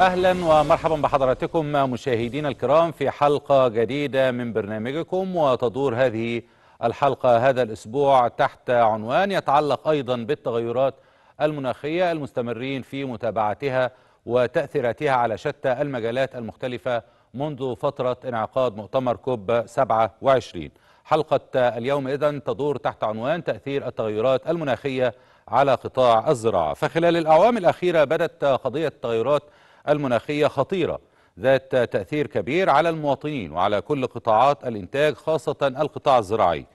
اهلا ومرحبا بحضراتكم مشاهدينا الكرام في حلقه جديده من برنامجكم وتدور هذه الحلقه هذا الاسبوع تحت عنوان يتعلق ايضا بالتغيرات المناخيه المستمرين في متابعتها وتاثيراتها على شتى المجالات المختلفه منذ فتره انعقاد مؤتمر كوب 27 حلقه اليوم اذا تدور تحت عنوان تاثير التغيرات المناخيه على قطاع الزراعه فخلال الاعوام الاخيره بدت قضيه التغيرات المناخية خطيرة ذات تأثير كبير على المواطنين وعلى كل قطاعات الإنتاج خاصة القطاع الزراعي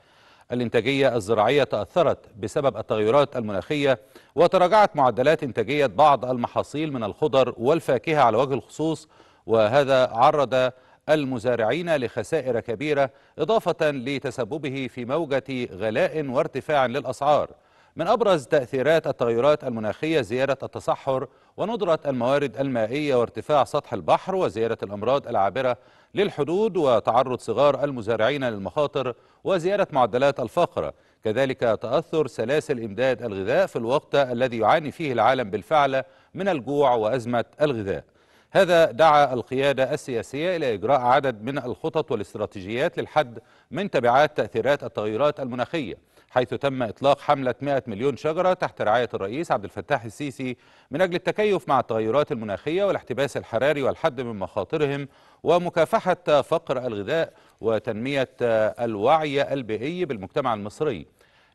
الإنتاجية الزراعية تأثرت بسبب التغيرات المناخية وتراجعت معدلات إنتاجية بعض المحاصيل من الخضر والفاكهة على وجه الخصوص وهذا عرض المزارعين لخسائر كبيرة إضافة لتسببه في موجة غلاء وارتفاع للأسعار من أبرز تأثيرات التغيرات المناخية زيادة التصحر وندرة الموارد المائية وارتفاع سطح البحر وزيادة الأمراض العابرة للحدود وتعرض صغار المزارعين للمخاطر وزيادة معدلات الفقر كذلك تأثر سلاسل إمداد الغذاء في الوقت الذي يعاني فيه العالم بالفعل من الجوع وأزمة الغذاء هذا دعا القيادة السياسية إلى إجراء عدد من الخطط والاستراتيجيات للحد من تبعات تأثيرات التغيرات المناخية حيث تم إطلاق حملة 100 مليون شجرة تحت رعاية الرئيس عبد الفتاح السيسي من أجل التكيف مع التغيرات المناخية والاحتباس الحراري والحد من مخاطرهم ومكافحة فقر الغذاء وتنمية الوعي البيئي بالمجتمع المصري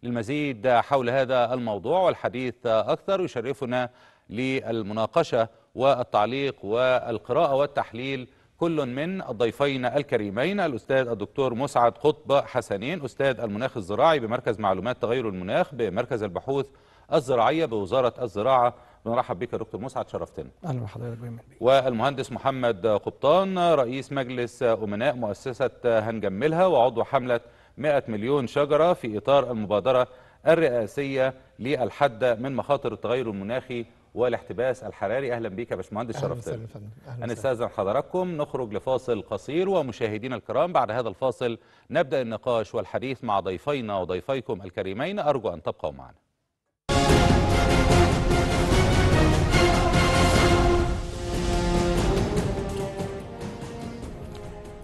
للمزيد حول هذا الموضوع والحديث أكثر يشرفنا للمناقشة والتعليق والقراءة والتحليل كل من الضيفين الكريمين الأستاذ الدكتور مسعد قطب حسنين أستاذ المناخ الزراعي بمركز معلومات تغير المناخ بمركز البحوث الزراعية بوزارة الزراعة بنرحب بك يا دكتور مسعد شرفتنا اهلا بحضرتك والمهندس محمد قبطان رئيس مجلس امناء مؤسسه هنجملها وعضو حمله 100 مليون شجره في اطار المبادره الرئاسيه للحد من مخاطر التغير المناخي والاحتباس الحراري اهلا بيك يا باشمهندس شرفتنا استاذن حضراتكم نخرج لفاصل قصير ومشاهدينا الكرام بعد هذا الفاصل نبدا النقاش والحديث مع ضيفينا وضيفيكم الكريمين ارجو ان تبقوا معنا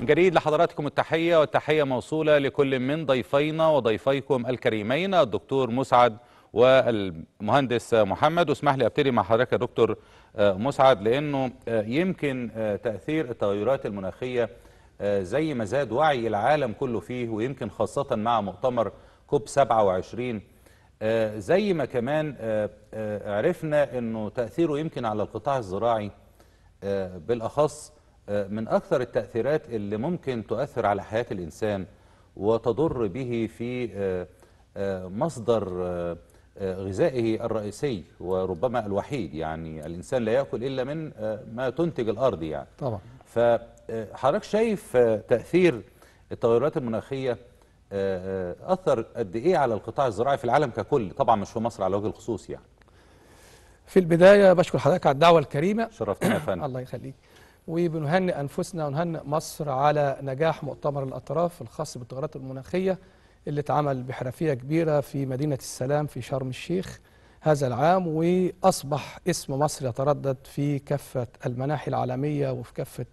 جديد لحضراتكم التحية والتحية موصولة لكل من ضيفينا وضيفيكم الكريمين الدكتور مسعد والمهندس محمد واسمح لي ابتدي مع حضرتك يا دكتور آه، مسعد لانه آه، يمكن آه، تاثير التغيرات المناخيه زي ما زاد وعي العالم كله فيه ويمكن خاصه مع مؤتمر كوب 27 زي ما كمان عرفنا انه تاثيره يمكن على القطاع الزراعي بالاخص من اكثر التاثيرات اللي ممكن تؤثر على حياه الانسان وتضر به في مصدر غذائه الرئيسي وربما الوحيد يعني الإنسان لا يأكل إلا من آه، ما تنتج الأرض يعني طبعا فحضرتك آه، شايف آه، تأثير التغيرات المناخية أثر قد إيه على القطاع الزراعي في العالم ككل طبعا مش في مصر على وجه الخصوص يعني في البداية بشكر حضرتك على الدعوة الكريمة شرفتنا يا فندم الله يخليك وبنهنئ أنفسنا ونهنئ مصر على نجاح مؤتمر الأطراف الخاص بالتغيرات المناخية اللي اتعمل بحرفية كبيرة في مدينة السلام في شرم الشيخ هذا العام وأصبح اسم مصر يتردد في كافة المناحي العالمية وفي كافة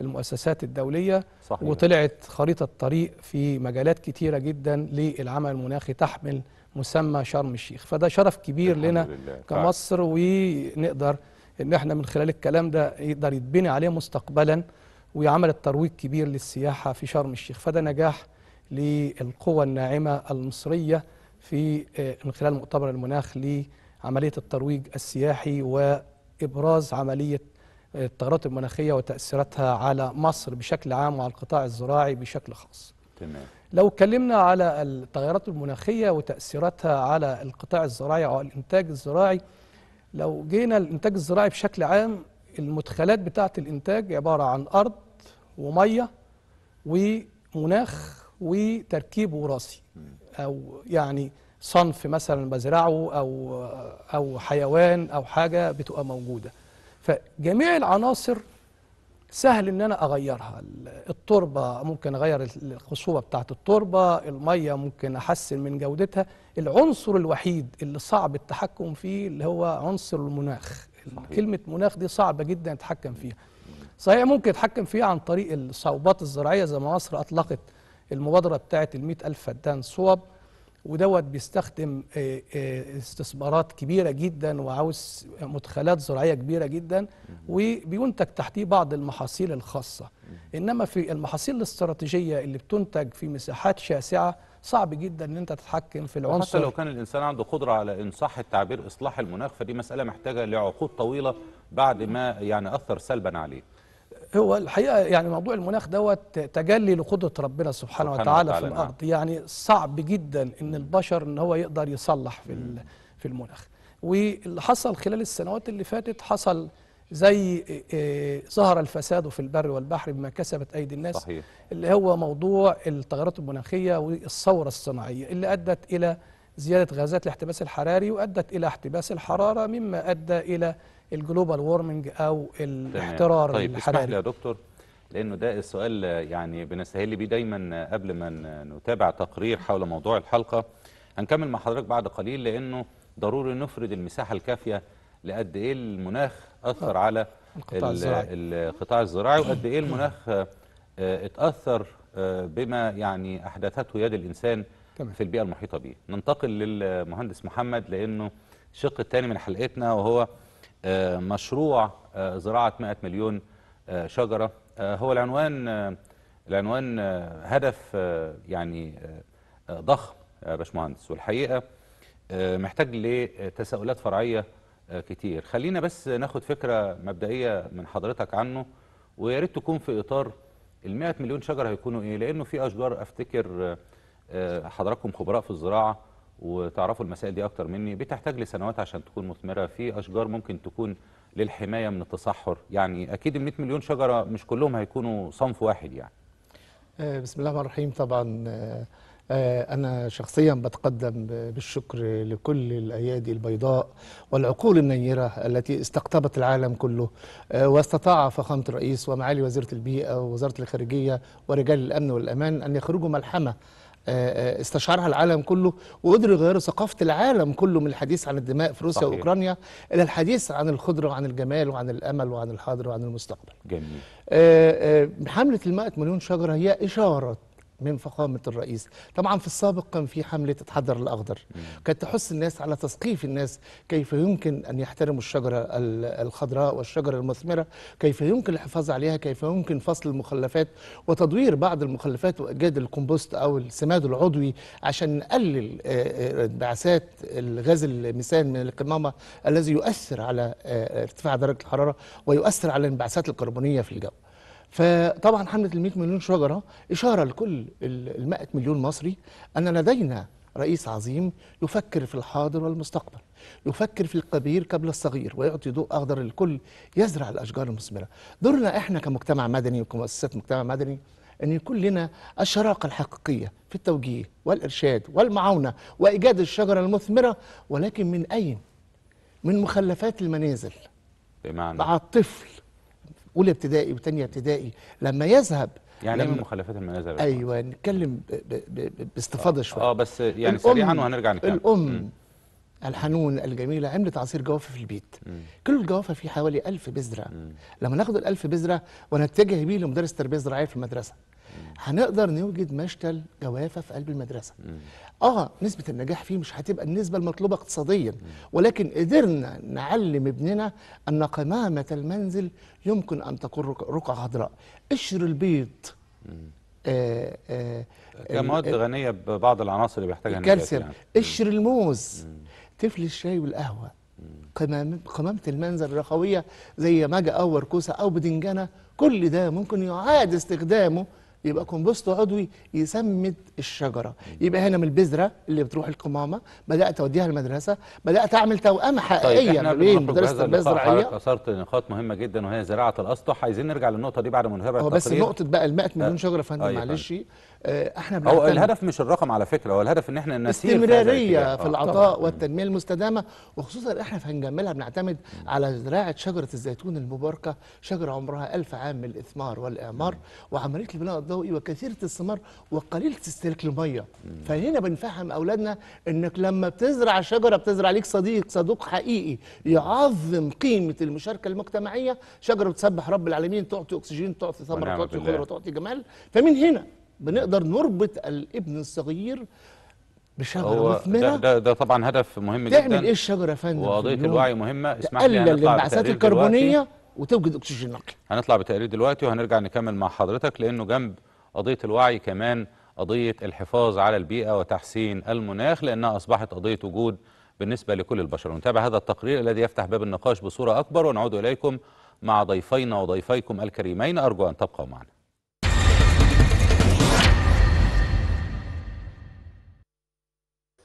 المؤسسات الدولية صحيح. وطلعت خريطة طريق في مجالات كتيرة جدا للعمل المناخي تحمل مسمى شرم الشيخ فده شرف كبير لنا لله. كمصر ونقدر ان احنا من خلال الكلام ده يقدر يتبني عليه مستقبلا ويعمل الترويج كبير للسياحة في شرم الشيخ فده نجاح للقوى الناعمة المصرية في آه، من خلال مؤتمر المناخ لعملية الترويج السياحي وإبراز عملية آه، التغيرات المناخية وتأثيراتها على مصر بشكل عام وعلى القطاع الزراعي بشكل خاص تمام. لو اتكلمنا على التغيرات المناخية وتأثيراتها على القطاع الزراعي أو الإنتاج الزراعي لو جينا الإنتاج الزراعي بشكل عام المدخلات بتاعة الإنتاج عبارة عن أرض ومية ومناخ وتركيب وراثي او يعني صنف مثلا بزرعه او او حيوان او حاجه بتبقى موجوده فجميع العناصر سهل ان انا اغيرها التربه ممكن اغير الخصوبه بتاعه التربه الميه ممكن احسن من جودتها العنصر الوحيد اللي صعب التحكم فيه اللي هو عنصر المناخ كلمه مناخ دي صعبه جدا اتحكم فيها صحيح ممكن اتحكم فيها عن طريق الصوبات الزراعيه زي ما مصر اطلقت المبادرة بتاعت المئة ألف فدان صوب ودوت بيستخدم آه، آه، استثمارات كبيرة جدا وعاوز مدخلات زراعية كبيرة جدا وبينتج تحتيه بعض المحاصيل الخاصة إنما في المحاصيل الاستراتيجية اللي بتنتج في مساحات شاسعة صعب جدا ان انت تتحكم في العنصر حتى لو كان الانسان عنده قدره على ان صح التعبير اصلاح المناخ فدي مساله محتاجه لعقود طويله بعد ما يعني اثر سلبا عليه هو الحقيقه يعني موضوع المناخ دوت تجلي لقدره ربنا سبحانه, سبحانه وتعالى, وتعالى في نعم. الارض يعني صعب جدا ان البشر ان هو يقدر يصلح في في المناخ واللي حصل خلال السنوات اللي فاتت حصل زي آه، آه، ظهر الفساد في البر والبحر بما كسبت ايدي الناس صحيح. اللي هو موضوع التغيرات المناخيه والثوره الصناعيه اللي ادت الى زيادة غازات الاحتباس الحراري وأدت إلى احتباس الحرارة مما أدى إلى الجلوبال وورمنج أو الاحترار طيب الحراري اسمح لي يا دكتور لأنه ده السؤال يعني بنستهل بيه دايما قبل ما نتابع تقرير حول موضوع الحلقة هنكمل مع حضرتك بعد قليل لأنه ضروري نفرد المساحة الكافية لقد إيه المناخ أثر على القطاع الزراعي, القطاع الزراعي وقد إيه المناخ آه، آه، اتأثر آه، بما يعني أحدثته يد الإنسان تمام. في البيئه المحيطه بيه ننتقل للمهندس محمد لانه الشق الثاني من حلقتنا وهو آه، مشروع آه، زراعه 100 مليون آه، شجره هو العنوان العنوان هدف يعني ضخم يا باشمهندس والحقيقه محتاج لتساؤلات فرعيه كتير خلينا بس ناخد فكره مبدئيه من حضرتك عنه ويا ريت تكون في اطار ال 100 مليون شجره هيكونوا ايه لانه في اشجار افتكر آه، حضراتكم خبراء في الزراعه وتعرفوا المسائل دي اكتر مني بتحتاج لسنوات عشان تكون مثمره في اشجار ممكن تكون للحمايه من التصحر يعني اكيد ال 100 مليون شجره مش كلهم هيكونوا صنف واحد يعني آه، بسم الله الرحمن الرحيم طبعا آه، أنا شخصيا بتقدم بالشكر لكل الأيادي البيضاء والعقول النيرة التي استقطبت العالم كله واستطاع فخامة الرئيس ومعالي وزيرة البيئة ووزارة الخارجية ورجال الأمن والأمان أن يخرجوا ملحمة آه، آه، استشعرها العالم كله وقدروا يغيروا ثقافه العالم كله من الحديث عن الدماء في روسيا صحيح. واوكرانيا الى الحديث عن الخضره وعن الجمال وعن الامل وعن الحاضر وعن المستقبل. جميل. آه، حمله الماء مليون شجره هي اشاره من فخامة الرئيس طبعا في السابق كان في حملة تتحضر الأخضر كانت تحث الناس على تثقيف الناس كيف يمكن أن يحترموا الشجرة الخضراء والشجرة المثمرة كيف يمكن الحفاظ عليها كيف يمكن فصل المخلفات وتدوير بعض المخلفات وإيجاد الكمبوست أو السماد العضوي عشان نقلل آه، آه، انبعاثات الغاز الميثان من القمامة الذي يؤثر على آه، ارتفاع درجة الحرارة ويؤثر على الانبعاثات الكربونية في الجو فطبعا حمله ال 100 مليون شجره اشاره لكل ال 100 مليون مصري ان لدينا رئيس عظيم يفكر في الحاضر والمستقبل يفكر في الكبير قبل الصغير ويعطي ضوء اخضر للكل يزرع الاشجار المثمره دورنا احنا كمجتمع مدني وكمؤسسات مجتمع مدني ان يكون لنا الشراكه الحقيقيه في التوجيه والارشاد والمعاونه وايجاد الشجره المثمره ولكن من اين من مخلفات المنازل بمعنى مع الطفل اولى ابتدائي وثانيه ابتدائي لما يذهب يعني ايه مخلفات المنازل ايوه نتكلم باستفاضه آه. شويه اه بس يعني سريعا وهنرجع نتكلم الام م. الحنون الجميله عملت عصير جوافه في البيت م. كل الجوافه فيه حوالي 1000 بذره لما ناخد ال 1000 بذره ونتجه بيه لمدرس تربيه زراعيه في المدرسه هنقدر نوجد مشتل جوافه في قلب المدرسه م. اه نسبه النجاح فيه مش هتبقى النسبه المطلوبه اقتصاديا ولكن قدرنا نعلم ابننا ان قمامه المنزل يمكن ان تكون رقعه خضراء قشر البيض آه آه كمواد غنيه ببعض العناصر اللي بيحتاجها الكالسيوم يعني. قشر الموز تفل الشاي والقهوه قمامة قمامة المنزل الرخوية زي ماجا أو وركوسة أو بدنجانة كل ده ممكن يعاد استخدامه يبقى كومبوست عضوي يسمد الشجره يبقى هنا من البذره اللي بتروح القمامه بدات اوديها المدرسه بدات اعمل توأمه طيب، حقيقيه طيب بين مدرسه البذرعيه كسرت نقاط مهمه جدا وهي زراعه الاسطح عايزين نرجع للنقطه دي بعد ما نهرب التقرير بس نقطه بقى ال 100 مليون آه، شجره آه، فندم معلش آه، احنا هو الهدف مش الرقم على فكره هو الهدف ان احنا نسير استمراريه في, في آه، العطاء والتنميه المستدامه وخصوصا احنا في هنجملها بنعتمد على زراعه شجره الزيتون المباركه شجره عمرها ألف عام من الاثمار والاعمار وعمليه البناء الضوئي وكثيره الثمار وقليله استهلاك الميه فهنا بنفهم اولادنا انك لما بتزرع شجره بتزرع ليك صديق صدوق حقيقي يعظم قيمه المشاركه المجتمعيه شجره بتسبح رب العالمين تعطي اكسجين تعطي ثمره تعطي خضره تعطي جمال فمن هنا بنقدر نربط الابن الصغير بشجره مثمره ده, ده, ده طبعا هدف مهم جدا تعمل ايه الشجره يا فندم وقضيه الوعي مهمه اسمح لي تقلل الانبعاثات الكربونيه وتوجد اكسجين نقي هنطلع بتقرير دلوقتي وهنرجع نكمل مع حضرتك لانه جنب قضيه الوعي كمان قضيه الحفاظ على البيئه وتحسين المناخ لانها اصبحت قضيه وجود بالنسبه لكل البشر ونتابع هذا التقرير الذي يفتح باب النقاش بصوره اكبر ونعود اليكم مع ضيفينا وضيفيكم الكريمين ارجو ان تبقوا معنا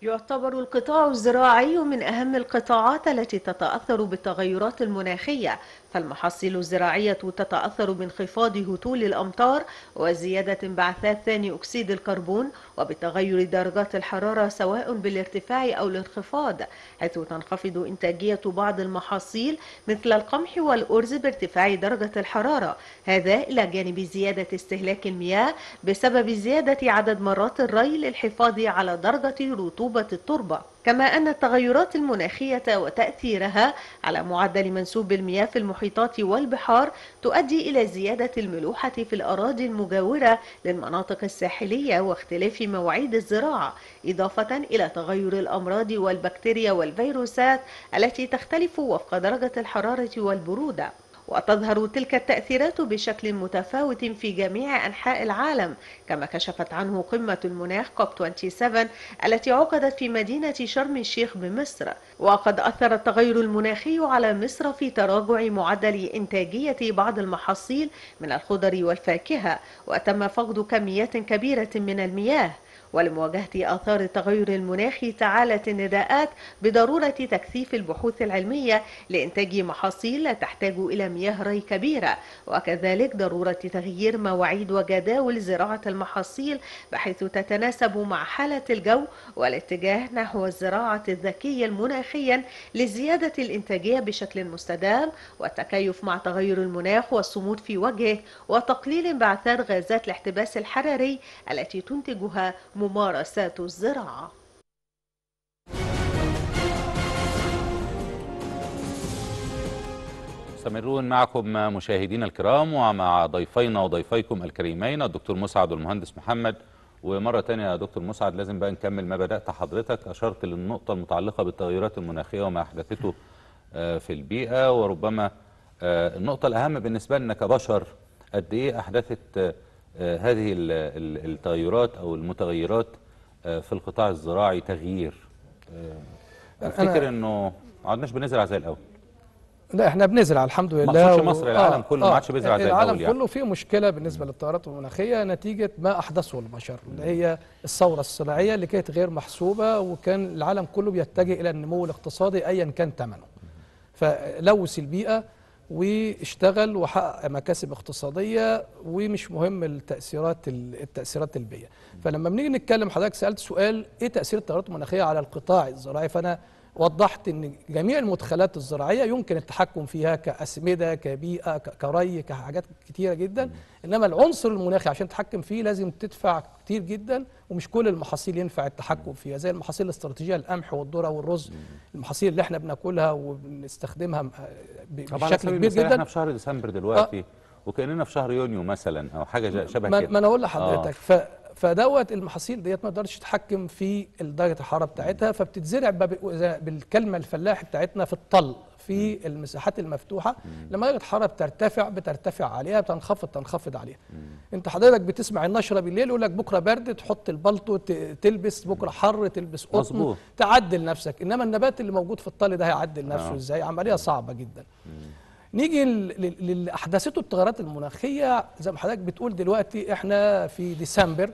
يعتبر القطاع الزراعي من أهم القطاعات التي تتأثر بالتغيرات المناخية فالمحاصيل الزراعية تتأثر بانخفاض هطول الأمطار وزيادة انبعاثات ثاني أكسيد الكربون وبتغير درجات الحرارة سواء بالارتفاع أو الانخفاض حيث تنخفض إنتاجية بعض المحاصيل مثل القمح والأرز بارتفاع درجة الحرارة هذا إلى جانب زيادة استهلاك المياه بسبب زيادة عدد مرات الري للحفاظ على درجة رطوبة التربة كما أن التغيرات المناخية وتأثيرها على معدل منسوب المياه في المحيطات والبحار تؤدي إلى زيادة الملوحة في الأراضي المجاورة للمناطق الساحلية واختلاف مواعيد الزراعة إضافة إلى تغير الأمراض والبكتيريا والفيروسات التي تختلف وفق درجة الحرارة والبرودة وتظهر تلك التأثيرات بشكل متفاوت في جميع أنحاء العالم كما كشفت عنه قمة المناخ كوب 27 التي عقدت في مدينة شرم الشيخ بمصر وقد أثر التغير المناخي على مصر في تراجع معدل إنتاجية بعض المحاصيل من الخضر والفاكهة وتم فقد كميات كبيرة من المياه ولمواجهة آثار التغير المناخي تعالت النداءات بضرورة تكثيف البحوث العلمية لإنتاج محاصيل لا تحتاج إلى مياه ري كبيرة وكذلك ضرورة تغيير مواعيد وجداول زراعة المحاصيل بحيث تتناسب مع حالة الجو والاتجاه نحو الزراعة الذكية المناخيا لزيادة الإنتاجية بشكل مستدام والتكيف مع تغير المناخ والصمود في وجهه وتقليل انبعاثات غازات الاحتباس الحراري التي تنتجها ممارسات الزراعة مستمرون معكم مشاهدينا الكرام ومع ضيفينا وضيفيكم الكريمين الدكتور مسعد والمهندس محمد ومرة تانية يا دكتور مسعد لازم بقى نكمل ما بدأت حضرتك أشرت للنقطة المتعلقة بالتغيرات المناخية وما أحدثته آه، في البيئة وربما آه، النقطة الأهم بالنسبة لنا كبشر قد إيه أحدثت آه، آه، هذه التغيرات أو المتغيرات آه، في القطاع الزراعي تغيير أفتكر آه، أنه ما عدناش بنزرع زي الأول لا احنا بنزرع الحمد لله ما مصر و... العالم كله آه ما عادش بيزرع زي الاول العالم يعني. كله فيه مشكله بالنسبه للتغيرات المناخيه نتيجه ما احدثه البشر اللي هي الثوره الصناعيه اللي كانت غير محسوبه وكان العالم كله بيتجه الى النمو الاقتصادي ايا كان ثمنه فلوث البيئه واشتغل وحقق مكاسب اقتصاديه ومش مهم التاثيرات التاثيرات البيئيه فلما بنيجي نتكلم حضرتك سالت سؤال ايه تاثير التغيرات المناخيه على القطاع الزراعي فانا وضحت ان جميع المدخلات الزراعيه يمكن التحكم فيها كاسمده كبيئه كري كحاجات كتيره جدا انما العنصر المناخي عشان تتحكم فيه لازم تدفع كتير جدا ومش كل المحاصيل ينفع التحكم فيها زي المحاصيل الاستراتيجيه القمح والذره والرز المحاصيل اللي احنا بناكلها وبنستخدمها آه، بشكل كبير جدا احنا في شهر ديسمبر آه. دلوقتي وكاننا في شهر يونيو مثلا او حاجه شبه كده ما انا اقول لحضرتك آه فدوت المحاصيل ديت ما تقدرش تتحكم في درجه الحراره بتاعتها فبتتزرع بالكلمه الفلاح بتاعتنا في الطل في المساحات المفتوحه لما درجه الحراره بترتفع بترتفع عليها بتنخفض تنخفض عليها انت حضرتك بتسمع النشره بالليل يقول لك بكره برد تحط البلطو تلبس بكره حر تلبس قطن تعدل نفسك انما النبات اللي موجود في الطل ده هيعدل آه. نفسه ازاي عمليه صعبه جدا نيجي للي احدثته التغيرات المناخيه زي ما حضرتك بتقول دلوقتي احنا في ديسمبر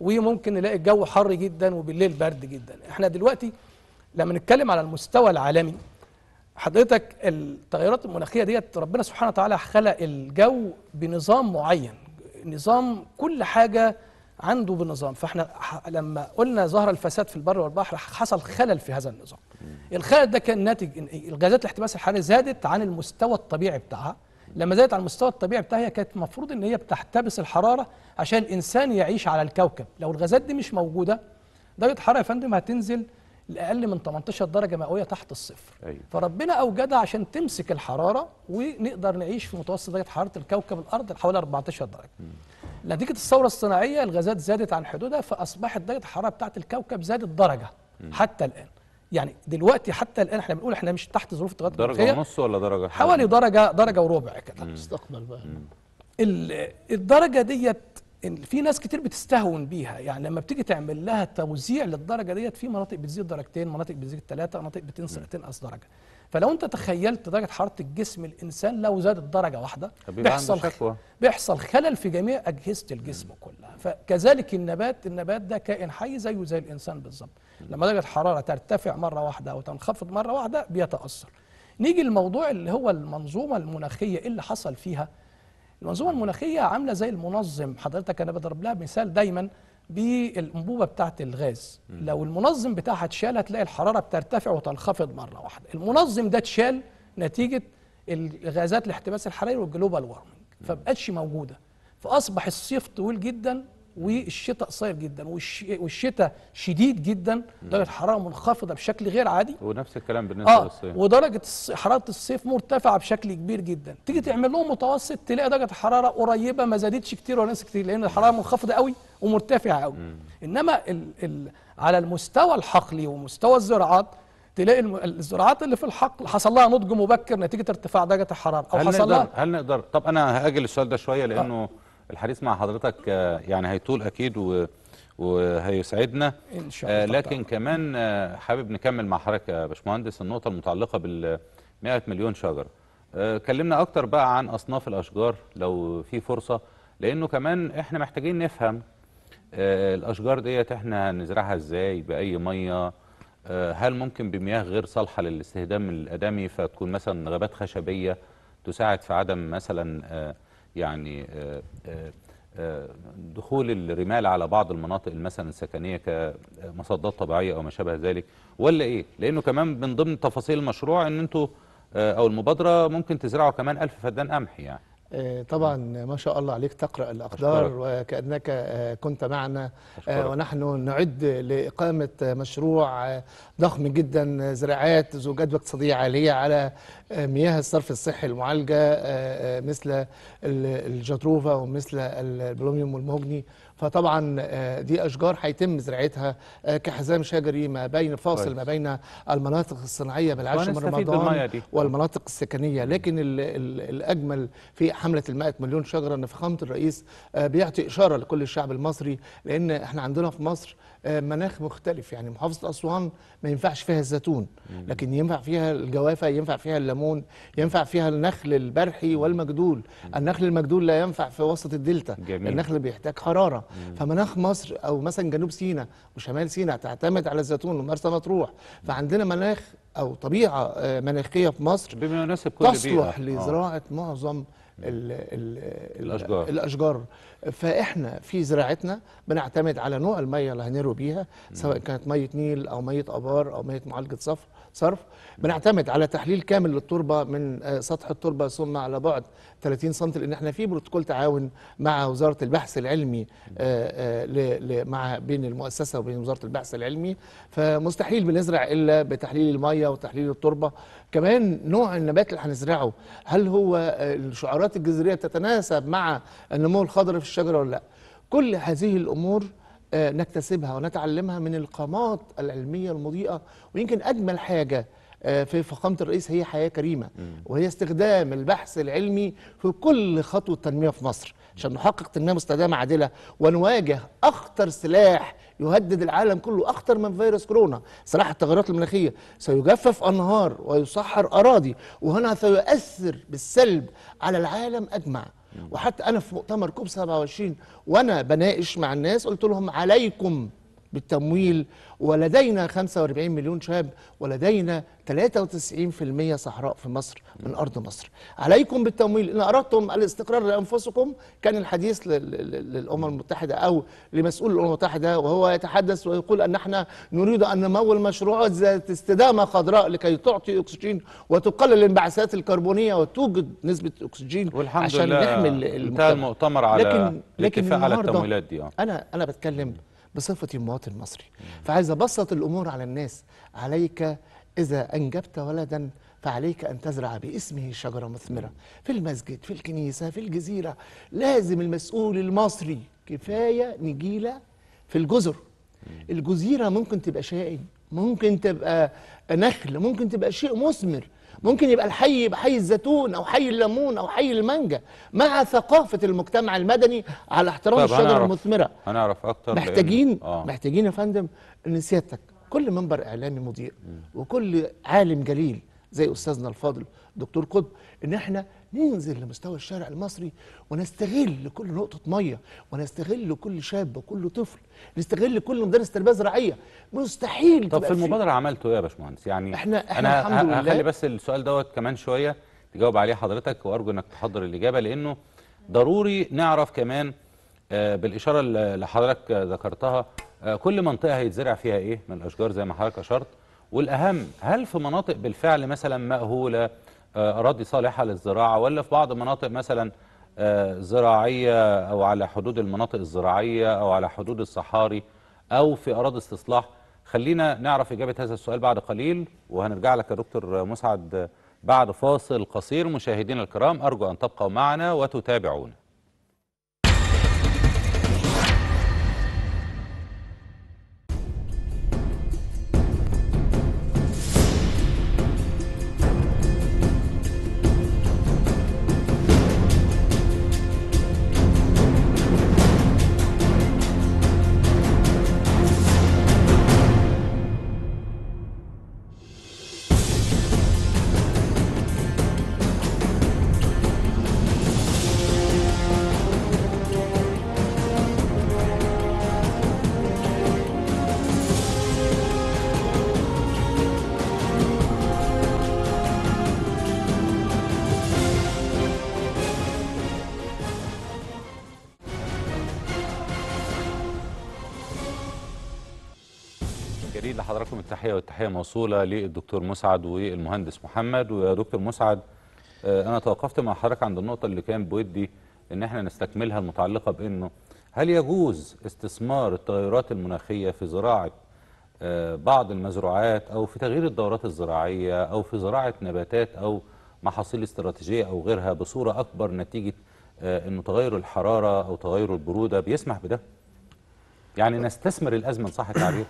وممكن نلاقي الجو حر جدا وبالليل برد جدا احنا دلوقتي لما نتكلم على المستوى العالمي حضرتك التغيرات المناخيه ديت ربنا سبحانه وتعالى خلق الجو بنظام معين نظام كل حاجه عنده بنظام فاحنا لما قلنا ظهر الفساد في البر والبحر حصل خلل في هذا النظام الخلل ده كان ناتج الغازات الاحتباس الحراري زادت عن المستوى الطبيعي بتاعها لما زادت على المستوى الطبيعي بتاعها كانت المفروض ان هي بتحتبس الحراره عشان الانسان يعيش على الكوكب لو الغازات دي مش موجوده درجه الحراره يا فندم هتنزل لاقل من 18 درجه مئويه تحت الصفر أيوة. فربنا اوجدها عشان تمسك الحراره ونقدر نعيش في متوسط درجه حراره الكوكب الارض حوالي 14 درجه م. نتيجه الثوره الصناعيه الغازات زادت عن حدودها فاصبحت درجه الحراره بتاعه الكوكب زادت درجه م. حتى الان يعني دلوقتي حتى الان احنا بنقول احنا مش تحت ظروف التغيرات درجه ونص ولا درجه حوالي درجه درجه وربع كده المستقبل بقى الدرجه ديت في ناس كتير بتستهون بيها يعني لما بتيجي تعمل لها توزيع للدرجه ديت في مناطق بتزيد درجتين مناطق بتزيد ثلاثه مناطق بتنقص تنقص درجه فلو انت تخيلت درجه حراره الجسم الانسان لو زادت درجه واحده بيحصل بيحصل خلل في جميع اجهزه الجسم كلها فكذلك النبات النبات ده كائن حي زيه زي الانسان بالظبط لما درجه الحراره ترتفع مره واحده او تنخفض مره واحده بيتاثر نيجي الموضوع اللي هو المنظومه المناخيه إيه اللي حصل فيها المنظومه المناخيه عامله زي المنظم حضرتك انا بضرب لها مثال دايما بالانبوبه بتاعه الغاز لو المنظم بتاعها اتشال هتلاقي الحراره بترتفع وتنخفض مره واحده المنظم ده اتشال نتيجه الغازات الاحتباس الحراري والجلوبال وارمنج فبقتش موجوده فاصبح الصيف طويل جدا والشتاء قصير جدا والشتاء شديد جدا درجه الحراره منخفضه بشكل غير عادي ونفس الكلام بالنسبه آه للصيف ودرجه حراره الصيف مرتفعه بشكل كبير جدا تيجي تعمل لهم متوسط تلاقي درجه الحراره قريبه ما زادتش كتير ولا نقصت كتير لان الحراره منخفضه قوي ومرتفعه قوي مم. انما الـ الـ على المستوى الحقلي ومستوى الزراعات تلاقي الزراعات اللي في الحقل حصل لها نضج مبكر نتيجه ارتفاع درجه الحراره او هل حصل نقدر لها هل نقدر طب انا هاجل السؤال ده شويه لانه آه. الحديث مع حضرتك آه، يعني هيطول اكيد و وهيسعدنا إن شاء آه، الله لكن طبعا. كمان آه، حابب نكمل مع حضرتك يا باشمهندس النقطه المتعلقه بال 100 مليون شجره كلمنا اكتر بقى عن اصناف الاشجار لو في فرصه لانه كمان احنا محتاجين نفهم الاشجار ديت احنا هنزرعها ازاي باي ميه هل ممكن بمياه غير صالحه للاستهدام الادمي فتكون مثلا غابات خشبيه تساعد في عدم مثلا يعني آه، آه، آه، دخول الرمال على بعض المناطق مثلا السكنيه كمصدات طبيعيه او ما شابه ذلك ولا ايه؟ لانه كمان من ضمن تفاصيل المشروع ان انتوا او المبادره ممكن تزرعوا كمان ألف فدان قمح يعني. آه، طبعا ما شاء الله عليك تقرأ الأقدار أشكرك. وكأنك آه، كنت معنا آه، أشكرك. ونحن نعد لإقامة مشروع ضخم جدا زراعات ذو جدوى اقتصادية عالية على مياه الصرف الصحي المعالجة مثل الجاتروفا ومثل البلوميوم والمهجني فطبعا آه، دي أشجار هيتم زراعتها آه، كحزام شجري ما بين فاصل ما بين المناطق الصناعية بالعشر رمضان والمناطق السكنية لكن الأجمل في حملة المائة مليون شجرة أن فخامة الرئيس آه، بيعطي إشارة لكل الشعب المصري لأن احنا عندنا في مصر آه، مناخ مختلف يعني محافظه اسوان ما ينفعش فيها الزيتون لكن ينفع فيها الجوافه ينفع فيها الليمون ينفع فيها النخل البرحي والمجدول النخل المجدول لا ينفع في وسط الدلتا جميل. النخل بيحتاج حراره فمناخ مصر او مثلا جنوب سيناء وشمال سيناء تعتمد على الزيتون ومرسى مطروح فعندنا مناخ او طبيعه آه، مناخيه في مصر بما يناسب كل تصلح بيئة. آه. لزراعه معظم الـ الـ الاشجار الاشجار فاحنا في زراعتنا بنعتمد على نوع الميه اللي هنروي بيها سواء كانت ميه نيل او ميه ابار او ميه معالجه صفر صرف بنعتمد على تحليل كامل للتربه من آه، سطح التربه ثم على بعد 30 سم لان احنا في بروتوكول تعاون مع وزاره البحث العلمي آه، آه، مع بين المؤسسه وبين وزاره البحث العلمي فمستحيل بنزرع الا بتحليل الميه وتحليل التربه كمان نوع النبات اللي هنزرعه هل هو الشعارات الجذريه تتناسب مع النمو الخضر في الشجره ولا لا كل هذه الامور آه، نكتسبها ونتعلمها من القامات العلمية المضيئة ويمكن أجمل حاجة آه، في فخامة الرئيس هي حياة كريمة وهي استخدام البحث العلمي في كل خطوة تنمية في مصر عشان نحقق تنمية مستدامة عادلة ونواجه أخطر سلاح يهدد العالم كله أخطر من فيروس كورونا سلاح التغيرات المناخية سيجفف أنهار ويصحر أراضي وهنا سيؤثر بالسلب على العالم أجمع وحتى انا في مؤتمر كوب 27 وانا بناقش مع الناس قلت لهم عليكم بالتمويل ولدينا 45 مليون شاب ولدينا 93% صحراء في مصر من أرض مصر عليكم بالتمويل إن أردتم الاستقرار لأنفسكم كان الحديث للأمم المتحدة أو لمسؤول الأمم المتحدة وهو يتحدث ويقول أن احنا نريد أن نمول مشروعات ذات استدامة خضراء لكي تعطي أكسجين وتقلل الانبعاثات الكربونية وتوجد نسبة أكسجين والحمد عشان لله نحمل المؤتمر على لكن لكن الاتفاق على التمويلات دي آه. أنا أنا بتكلم بصفتي مواطن مصري فعايز ابسط الامور على الناس عليك اذا انجبت ولدا فعليك أن تزرع باسمه شجرة مثمرة في المسجد في الكنيسة في الجزيرة لازم المسؤول المصري كفاية نجيلة في الجزر الجزيرة ممكن تبقى شائن ممكن تبقى نخل ممكن تبقى شيء مثمر ممكن يبقى الحي يبقى حي الزيتون او حي الليمون او حي المانجا مع ثقافه المجتمع المدني على احترام طيب، الشجره المثمره هنعرف اكتر محتاجين آه. محتاجين يا فندم ان سيادتك كل منبر اعلامي مضيء وكل عالم جليل زي استاذنا الفاضل دكتور قطب ان احنا ننزل لمستوى الشارع المصري ونستغل كل نقطه ميه ونستغل كل شاب وكل طفل نستغل كل مدرس تربيه زراعيه مستحيل طب في المبادره عملته ايه يا باشمهندس يعني احنا احنا الحمد لله هخلي بس السؤال دوت كمان شويه تجاوب عليه حضرتك وارجو انك تحضر الاجابه لانه ضروري نعرف كمان آه، بالاشاره اللي حضرتك ذكرتها آه، كل منطقه هيتزرع فيها ايه من الاشجار زي ما حضرتك اشرت والأهم هل في مناطق بالفعل مثلا مأهولة أراضي آه، صالحة للزراعة ولا في بعض مناطق مثلا آه، زراعية أو على حدود المناطق الزراعية أو على حدود الصحاري أو في أراضي استصلاح خلينا نعرف إجابة هذا السؤال بعد قليل وهنرجع لك يا دكتور مسعد بعد فاصل قصير مشاهدينا الكرام أرجو أن تبقوا معنا وتتابعونا التحية والتحية موصولة للدكتور مسعد والمهندس محمد ويا دكتور مسعد آه، أنا توقفت مع حضرتك عند النقطة اللي كان بودي إن احنا نستكملها المتعلقة بإنه هل يجوز استثمار التغيرات المناخية في زراعة آه، بعض المزروعات أو في تغيير الدورات الزراعية أو في زراعة نباتات أو محاصيل استراتيجية أو غيرها بصورة أكبر نتيجة آه، أنه تغير الحرارة أو تغير البرودة بيسمح بده؟ يعني نستثمر الأزمة صح التعبير؟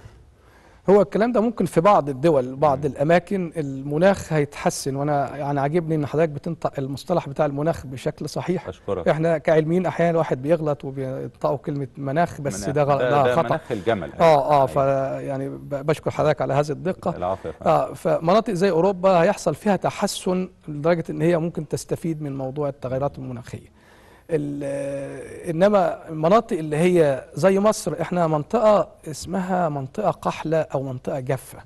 هو الكلام ده ممكن في بعض الدول بعض م. الاماكن المناخ هيتحسن وانا يعني عاجبني ان حضرتك بتنطق المصطلح بتاع المناخ بشكل صحيح أشكرك. احنا كعلميين احيانا الواحد بيغلط وبينطقوا كلمه مناخ بس مناخ. ده, ده, ده, ده خطا مناخ الجمل اه اه أيوة. ف يعني بشكر حضرتك على هذه الدقه العافيه اه فمناطق زي اوروبا هيحصل فيها تحسن لدرجه ان هي ممكن تستفيد من موضوع التغيرات المناخيه انما المناطق اللي هي زي مصر احنا منطقه اسمها منطقه قحله او منطقه جافه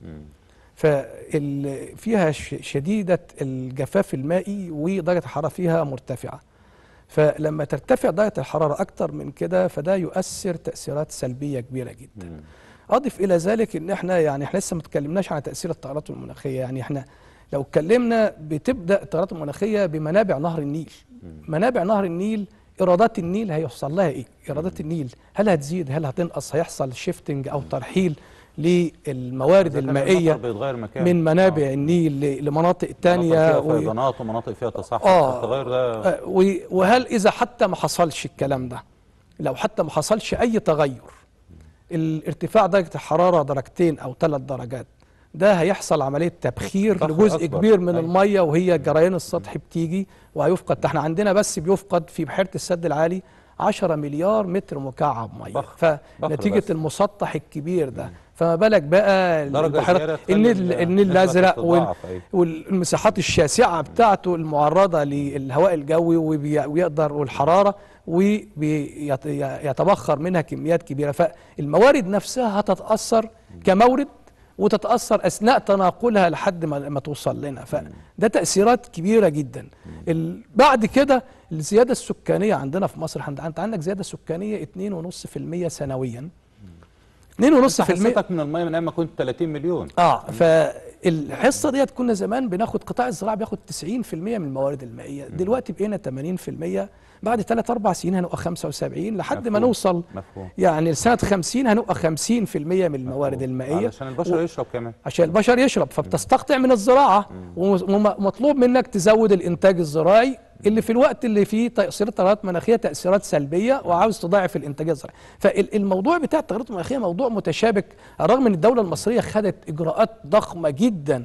فيها شديده الجفاف المائي ودرجه الحراره فيها مرتفعه فلما ترتفع درجه الحراره اكتر من كده فده يؤثر تاثيرات سلبيه كبيره جدا اضف الى ذلك ان احنا يعني احنا لسه ما تكلمناش عن تاثير التغيرات المناخيه يعني احنا لو اتكلمنا بتبدا التغيرات المناخيه بمنابع نهر النيل منابع نهر النيل ايرادات النيل هيحصل لها ايه ايرادات النيل هل هتزيد هل هتنقص هيحصل شيفتنج او ترحيل للموارد المائيه من منابع آه. النيل لمناطق تانية مناطق فيها فيضانات و... ومناطق فيها تصحر آه. التغير ده آه. وهل اذا حتى ما حصلش الكلام ده لو حتى ما حصلش اي تغير الارتفاع درجه الحراره درجتين او ثلاث درجات ده هيحصل عمليه تبخير لجزء أكبر. كبير من أيوة. الميه وهي أيوة. جريان السطح أيوة. بتيجي وهيفقد احنا عندنا بس بيفقد في بحيره السد العالي 10 مليار متر مكعب ميه بخ. فنتيجه بخ المسطح الكبير ده مم. فما بالك بقى البحيرات النيل النيل الازرق أيوة. والمساحات الشاسعه بتاعته المعرضه للهواء الجوي ويقدر والحراره ويتبخر منها كميات كبيره فالموارد نفسها هتتاثر كمورد وتتاثر اثناء تناقلها لحد ما, لما توصل لنا فده تاثيرات كبيره جدا بعد كده الزياده السكانيه عندنا في مصر انت عندك زياده سكانيه 2.5% سنويا 2.5% حصتك من الميه من ايام ما كنت 30 مليون اه ف الحصه ديت كنا زمان بناخد قطاع الزراعه بياخد 90% من الموارد المائيه دلوقتي بقينا 80% بعد 3 4 سنين هنبقى 75 لحد مفهوم. ما نوصل مفهوم. يعني لسنه 50 هنبقى 50% من الموارد المائيه عشان البشر و... يشرب كمان عشان البشر يشرب فبتستقطع من الزراعه ومطلوب منك تزود الانتاج الزراعي اللي في الوقت اللي فيه تأثير التغيرات مناخية تأثيرات سلبية وعاوز تضاعف الإنتاج الزراعي فالموضوع بتاع التغيرات المناخية موضوع متشابك رغم أن الدولة المصرية خدت إجراءات ضخمة جدا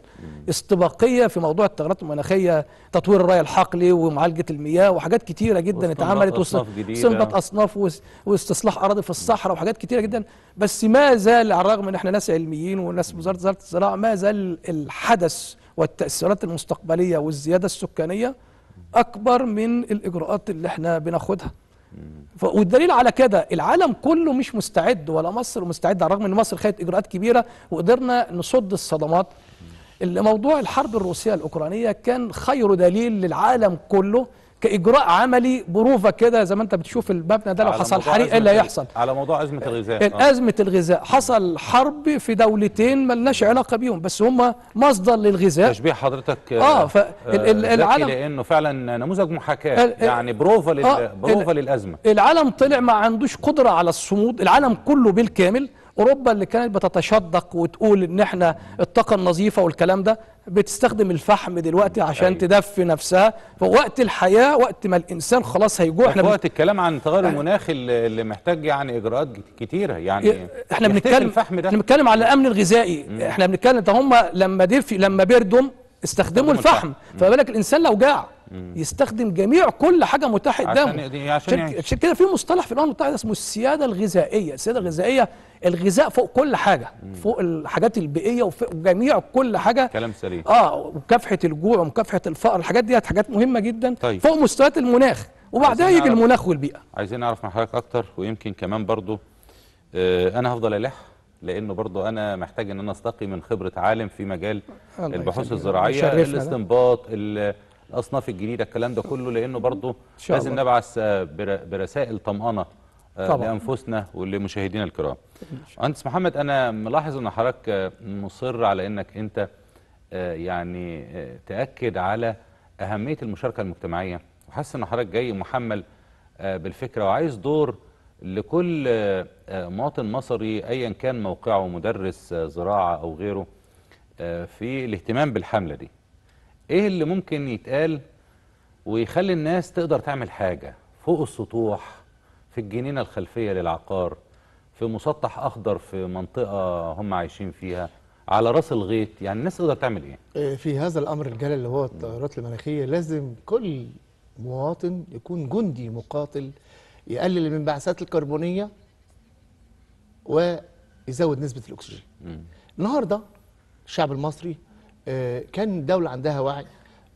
استباقية في موضوع التغيرات المناخية تطوير الري الحقلي ومعالجة المياه وحاجات كتيرة جدا اتعملت وصنبت أصناف واستصلاح أراضي في الصحراء وحاجات كتيرة جدا بس ما زال على الرغم أن احنا ناس علميين وناس وزارة الزراعة ما زال الحدث والتأثيرات المستقبلية والزيادة السكانية اكبر من الاجراءات اللي احنا بناخدها والدليل على كده العالم كله مش مستعد ولا مصر مستعد على الرغم ان مصر خدت اجراءات كبيره وقدرنا نصد الصدمات اللي موضوع الحرب الروسيه الاوكرانيه كان خير دليل للعالم كله كاجراء عملي بروفه كده زي ما انت بتشوف المبنى ده لو حصل حريق ايه اللي هيحصل على موضوع ازمه الغذاء آه. ازمه الغذاء حصل حرب في دولتين لناش علاقه بيهم بس هم مصدر للغذاء تشبيه حضرتك اه فالعالم آه، لانه فعلا نموذج محاكاه يعني بروفه لل... آه بروفه للازمه العالم طلع ما عندوش قدره على الصمود العالم كله بالكامل اوروبا اللي كانت بتتشدق وتقول ان احنا الطاقه النظيفه والكلام ده بتستخدم الفحم دلوقتي عشان أيوة. تدفي نفسها فوقت الحياه وقت ما الانسان خلاص هيجوع احنا وقت بن... الكلام عن التغير آه. المناخي اللي محتاج يعني اجراءات كتيره يعني إيه، احنا بنتكلم احنا بنتكلم على الامن الغذائي مم. احنا بنتكلم ده هم لما دفي لما بيردم استخدموا الفحم فما بالك الانسان لو جاع يستخدم جميع كل حاجه متاحه قدامه يعني عشان, عشان, يعني عشان كده في مصطلح في الامم المتحده اسمه السياده الغذائيه السياده الغذائيه الغذاء فوق كل حاجه مم. فوق الحاجات البيئيه وفوق جميع كل حاجه كلام سليم اه ومكافحه الجوع ومكافحه الفقر الحاجات ديت حاجات مهمه جدا طيب. فوق مستويات المناخ وبعدها يجي المناخ والبيئه عايزين نعرف من حضرتك اكتر ويمكن كمان برضو آه انا هفضل الح لانه برضو انا محتاج ان انا استقي من خبره عالم في مجال البحوث الزراعيه الاستنباط الاصناف الجديده الكلام ده كله لانه برضه لازم نبعث آه، برسائل طمانه آه، طبعا. لانفسنا ولمشاهدينا الكرام. مهندس محمد انا ملاحظ ان حضرتك آه، مصر على انك انت يعني تاكد على اهميه المشاركه المجتمعيه وحاسس ان حضرتك جاي محمل بالفكره وعايز دور لكل مواطن مصري ايا كان موقعه مدرس زراعه او غيره في الاهتمام بالحمله دي. ايه اللي ممكن يتقال ويخلي الناس تقدر تعمل حاجة فوق السطوح في الجنينة الخلفية للعقار في مسطح أخضر في منطقة هم عايشين فيها على راس الغيط يعني الناس تقدر تعمل ايه, إيه، في هذا الامر الجلل اللي هو التغيرات المناخيه لازم كل مواطن يكون جندي مقاتل يقلل من بعثات الكربونيه ويزود نسبه الاكسجين النهارده الشعب المصري آه، كان الدولة عندها وعي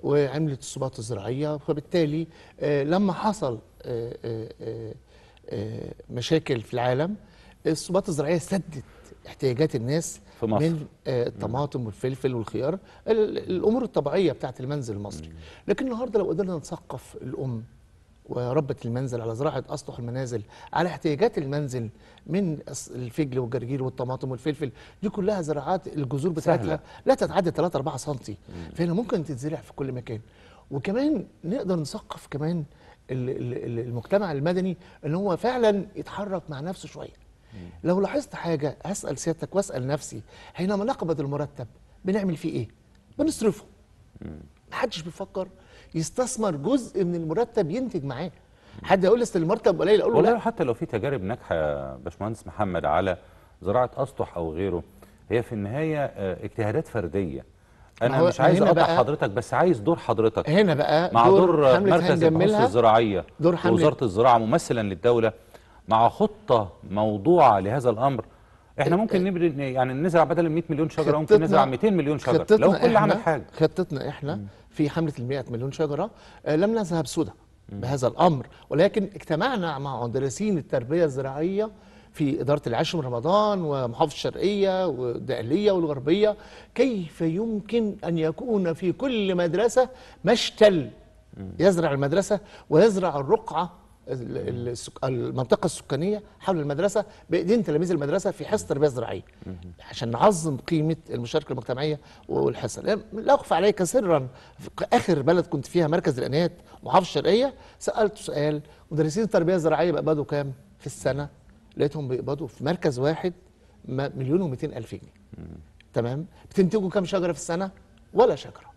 وعملت الصبات الزراعية فبالتالي آه، لما حصل آه، مشاكل في العالم الصبات الزراعية سدت احتياجات الناس في مصر. من الطماطم والفلفل والخيار الامور الطبيعيه بتاعت المنزل المصري لكن النهارده لو قدرنا نثقف الام وربة المنزل على زراعة أسطح المنازل على احتياجات المنزل من الفجل والجرجير والطماطم والفلفل دي كلها زراعات الجذور بتاعتها لا تتعدى 3 4 سم فهنا ممكن تتزرع في كل مكان وكمان نقدر نثقف كمان المجتمع المدني ان هو فعلا يتحرك مع نفسه شويه لو لاحظت حاجه هسال سيادتك واسال نفسي حينما نقبض المرتب بنعمل فيه ايه بنصرفه محدش بيفكر يستثمر جزء من المرتب ينتج معاه حد يقول لي اصل المرتب قليل اقول له والله لا. حتى لو في تجارب ناجحه يا باشمهندس محمد على زراعه اسطح او غيره هي في النهايه آه، اجتهادات فرديه انا مش عايز اقطع حضرتك بس عايز دور حضرتك هنا بقى مع دور, دور مركز البحوث الزراعيه دور وزاره الزراعه ممثلا للدوله مع خطه موضوعه لهذا الامر احنا إيه، ممكن إيه. نبني يعني نزرع بدل 100 مليون شجره ممكن نزرع 200 مليون شجره لو كل عمل حاجه خطتنا احنا في حمله المئة مليون شجره آه، لم نذهب سدى بهذا الامر ولكن اجتمعنا مع مدرسين التربيه الزراعيه في إدارة من رمضان ومحافظة الشرقية والدقلية والغربية كيف يمكن أن يكون في كل مدرسة مشتل يزرع المدرسة ويزرع الرقعة المنطقه السكانيه حول المدرسه بايدين تلاميذ المدرسه في حصه تربيه زراعيه عشان نعظم قيمه المشاركه المجتمعيه والحصه يعني لا اخفى عليك سرا في اخر بلد كنت فيها مركز الانات محافظه الشرقيه سألت سؤال مدرسين التربيه الزراعيه بيقبضوا كام في السنه لقيتهم بيقبضوا في مركز واحد مليون و200 الف جنيه تمام بتنتجوا كام شجره في السنه ولا شجره